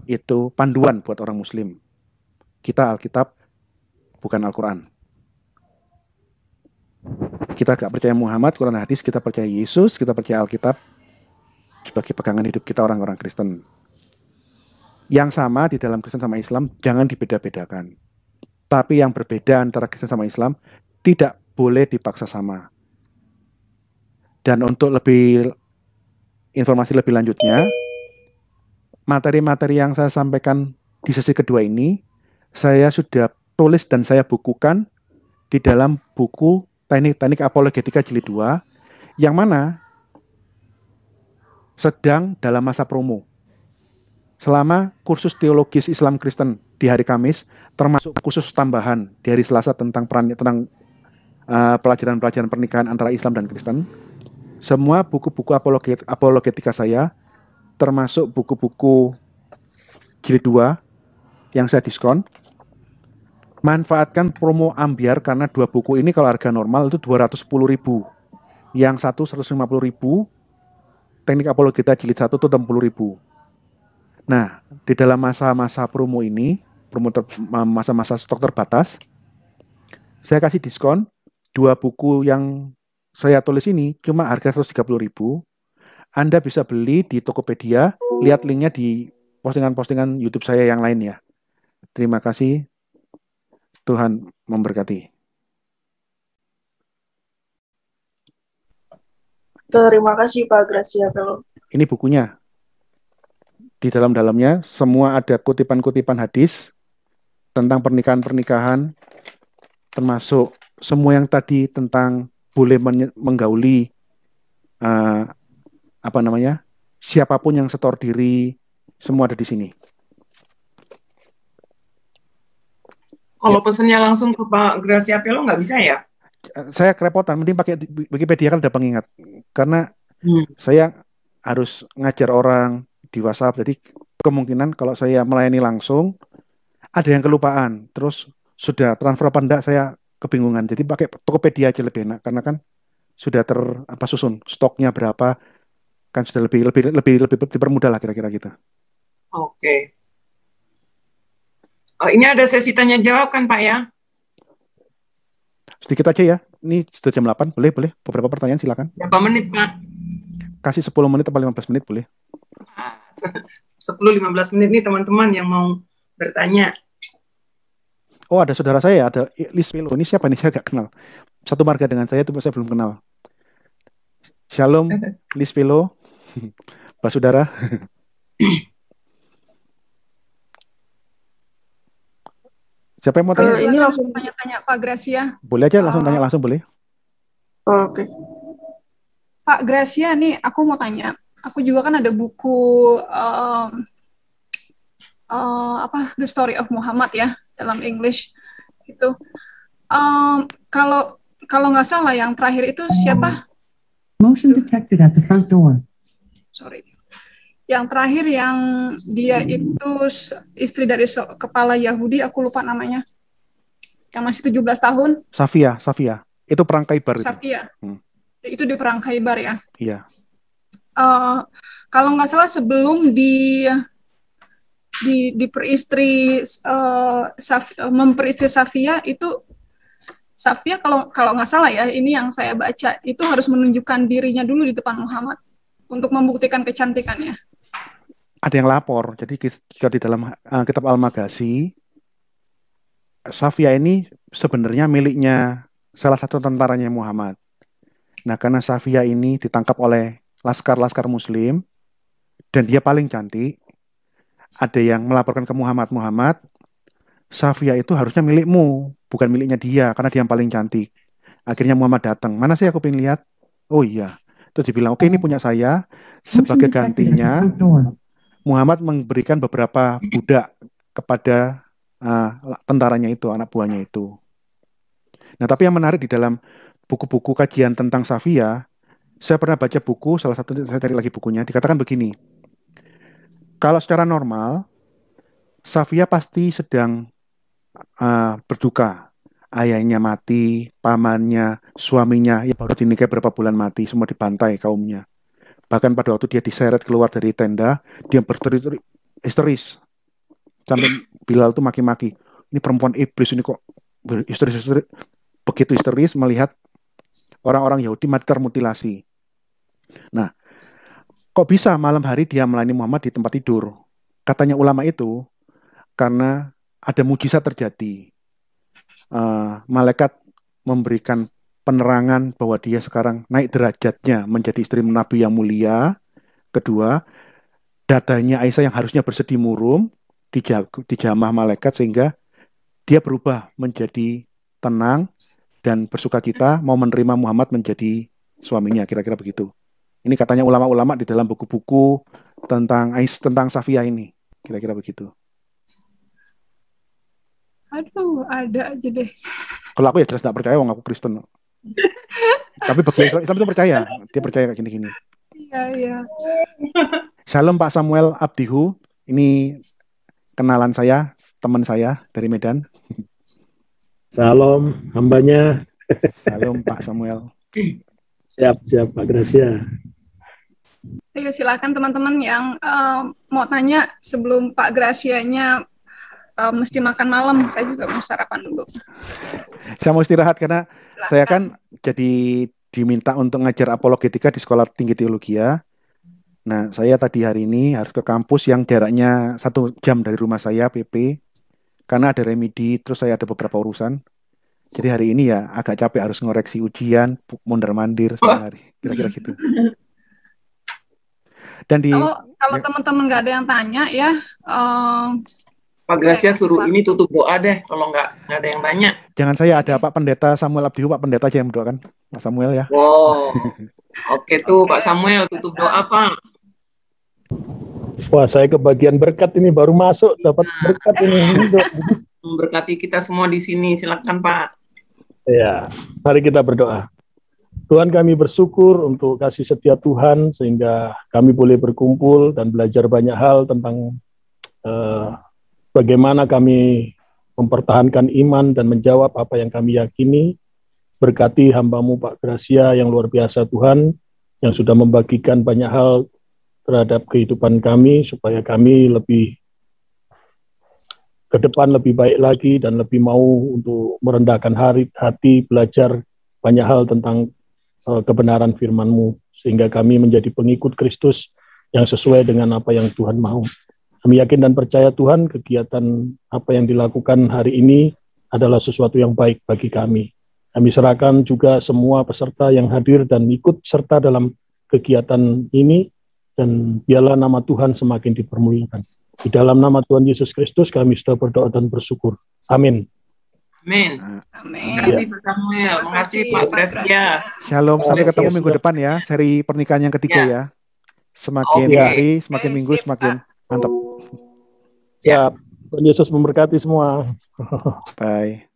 itu panduan buat orang muslim. Kita Alkitab bukan Al-Quran. Kita gak percaya Muhammad, Quran hadis, kita percaya Yesus, kita percaya Alkitab sebagai pegangan hidup kita orang-orang Kristen. Yang sama di dalam Kristen sama Islam jangan dibeda-bedakan. Tapi yang berbeda antara Kristen sama Islam tidak boleh dipaksa sama. Dan untuk lebih informasi lebih lanjutnya, materi-materi yang saya sampaikan di sesi kedua ini, saya sudah tulis dan saya bukukan di dalam buku Teknik-Teknik Apologetika Jilid 2, yang mana sedang dalam masa promo. Selama kursus teologis Islam Kristen di hari Kamis, termasuk kursus tambahan di hari Selasa tentang peran tentang eh, pelajaran-pelajaran uh, pelajaran -pelajaran pernikahan antara Islam dan Kristen, semua buku-buku apologet, apologetika saya, termasuk buku-buku jilid 2 yang saya diskon, manfaatkan promo ambiar karena dua buku ini kalau harga normal itu 210 ribu. Yang satu 150 ribu, teknik apologeta jilid 1 itu 60 ribu. Nah, di dalam masa-masa promo ini, promo masa-masa stok terbatas, saya kasih diskon dua buku yang saya tulis ini cuma harga 130 ribu. Anda bisa beli di Tokopedia, lihat linknya di postingan-postingan YouTube saya yang lainnya. Terima kasih. Tuhan memberkati. Terima kasih Pak Gracia Ini bukunya. Di dalam-dalamnya semua ada kutipan-kutipan hadis tentang pernikahan-pernikahan termasuk semua yang tadi tentang boleh menggauli uh, apa namanya siapapun yang setor diri semua ada di sini. Kalau ya. pesennya langsung ke Pak Gracia Pelo nggak bisa ya? Saya kerepotan, mending pakai Wikipedia kan ada pengingat. Karena hmm. saya harus ngajar orang di WhatsApp, jadi kemungkinan kalau saya melayani langsung ada yang kelupaan, terus sudah transfer apa enggak saya kebingungan. Jadi pakai Tokopedia aja lebih enak karena kan sudah ter apa susun stoknya berapa kan sudah lebih lebih lebih lebih dipermudah lah kira-kira kita gitu. Oke. Okay. Oh, ini ada sesi tanya jawab kan Pak ya? Sedikit aja ya. Ini sudah jam 8, boleh boleh. Beberapa pertanyaan silakan. Berapa menit Pak? Kasih 10 menit atau 15 menit boleh. 10-15 ah, menit nih teman-teman yang mau bertanya oh ada saudara saya ada Lis Milo ini siapa nih saya gak kenal satu marga dengan saya itu saya belum kenal Shalom *laughs* Lis Milo Pak saudara Siapa yang mau tanya? Eh, ini langsung tanya-tanya Pak Gracia. Boleh aja langsung eh. tanya langsung boleh. Oh, oke. Pak Gracia nih, aku mau tanya. Aku juga kan ada buku um, uh, apa The Story of Muhammad ya dalam English itu um, kalau kalau nggak salah yang terakhir itu siapa motion detected at the front door sorry yang terakhir yang dia itu istri dari kepala Yahudi aku lupa namanya yang masih 17 tahun Safia Safia itu perang Kaibar Safia itu, hmm. itu di perang Kaibar ya iya uh, kalau nggak salah sebelum di di diperistri uh, eh, eh, memperistri Safia itu Safia kalau kalau nggak salah ya ini yang saya baca itu harus menunjukkan dirinya dulu di depan Muhammad untuk membuktikan kecantikannya. Ada yang lapor. Jadi jika di dalam uh, kitab al magasi Safia ini sebenarnya miliknya salah satu tentaranya Muhammad. Nah, karena Safia ini ditangkap oleh laskar-laskar muslim dan dia paling cantik, ada yang melaporkan ke Muhammad Muhammad, Safia itu harusnya milikmu, bukan miliknya dia karena dia yang paling cantik. Akhirnya Muhammad datang, mana sih aku pengen lihat? Oh iya, terus dibilang oke ini punya saya sebagai gantinya. Muhammad memberikan beberapa budak kepada uh, tentaranya itu, anak buahnya itu. Nah tapi yang menarik di dalam buku-buku kajian tentang Safia, saya pernah baca buku, salah satu saya cari lagi bukunya, dikatakan begini kalau secara normal, Safia pasti sedang uh, berduka. Ayahnya mati, pamannya, suaminya ya baru dinikahi berapa bulan mati, semua dibantai kaumnya. Bahkan pada waktu dia diseret keluar dari tenda, dia berteritori histeris. Sampai Bilal tuh maki-maki. Ini perempuan iblis ini kok histeris-histeris. Begitu histeris melihat orang-orang Yahudi mati termutilasi. Nah, Kok bisa malam hari dia melayani Muhammad di tempat tidur? Katanya ulama itu karena ada mujizat terjadi. Uh, malaikat memberikan penerangan bahwa dia sekarang naik derajatnya menjadi istri Nabi yang mulia. Kedua, datanya Aisyah yang harusnya bersedih murum jamah malaikat sehingga dia berubah menjadi tenang dan bersuka cita mau menerima Muhammad menjadi suaminya kira-kira begitu. Ini katanya ulama-ulama di dalam buku-buku tentang Ais tentang Safia ini. Kira-kira begitu. Aduh, ada aja deh. Kalau aku ya jelas tidak percaya, wong aku Kristen. *laughs* Tapi bagi Islam, Islam itu percaya. Dia percaya kayak gini-gini. Iya, iya. Shalom Pak Samuel Abdihu. Ini kenalan saya, teman saya dari Medan. Salam hambanya. Salam Pak Samuel. Siap, siap Pak Gracia. Ayo silakan teman-teman yang uh, mau tanya sebelum Pak Gracianya uh, mesti makan malam, saya juga mau sarapan dulu. Saya mau istirahat karena silakan. saya kan jadi diminta untuk ngajar apologetika di Sekolah Tinggi Teologi ya. Nah, saya tadi hari ini harus ke kampus yang jaraknya satu jam dari rumah saya, PP. Karena ada remedi, terus saya ada beberapa urusan. Jadi hari ini ya agak capek harus ngoreksi ujian, mundar mandir sehari hari. Kira-kira gitu. *laughs* Dan di kalau, ya. teman-teman nggak ada yang tanya ya. Um, Pak Gracia suruh ini tutup doa deh kalau nggak ada yang tanya. Jangan saya ada Pak Pendeta Samuel Abdihu Pak Pendeta aja yang mendoakan Pak Samuel ya. Wow. *laughs* Oke tuh Oke. Pak Samuel tutup doa Pak. Wah saya kebagian berkat ini baru masuk dapat iya. berkat ini. Memberkati kita semua di sini silakan Pak. Ya, mari kita berdoa. Tuhan kami bersyukur untuk kasih setia Tuhan sehingga kami boleh berkumpul dan belajar banyak hal tentang uh, bagaimana kami mempertahankan iman dan menjawab apa yang kami yakini. Berkati hambamu Pak Gracia yang luar biasa Tuhan, yang sudah membagikan banyak hal terhadap kehidupan kami, supaya kami lebih ke depan lebih baik lagi dan lebih mau untuk merendahkan hati, belajar banyak hal tentang Eh, kebenaran firman-Mu, sehingga kami menjadi pengikut Kristus yang sesuai dengan apa yang Tuhan mau. Kami yakin dan percaya Tuhan, kegiatan apa yang dilakukan hari ini adalah sesuatu yang baik bagi kami. Kami serahkan juga semua peserta yang hadir dan ikut serta dalam kegiatan ini, dan biarlah nama Tuhan semakin dipermuliakan. Di dalam nama Tuhan Yesus Kristus kami sudah berdoa dan bersyukur. Amin. Amin. Amin. kasih Pak Samuel, makasih Pak Gracia. Shalom, sampai ketemu minggu depan ya, seri pernikahan yang ketiga ya. ya. Semakin okay. hari, semakin minggu, semakin mantap. Siap. Tuhan Yesus memberkati semua. Bye.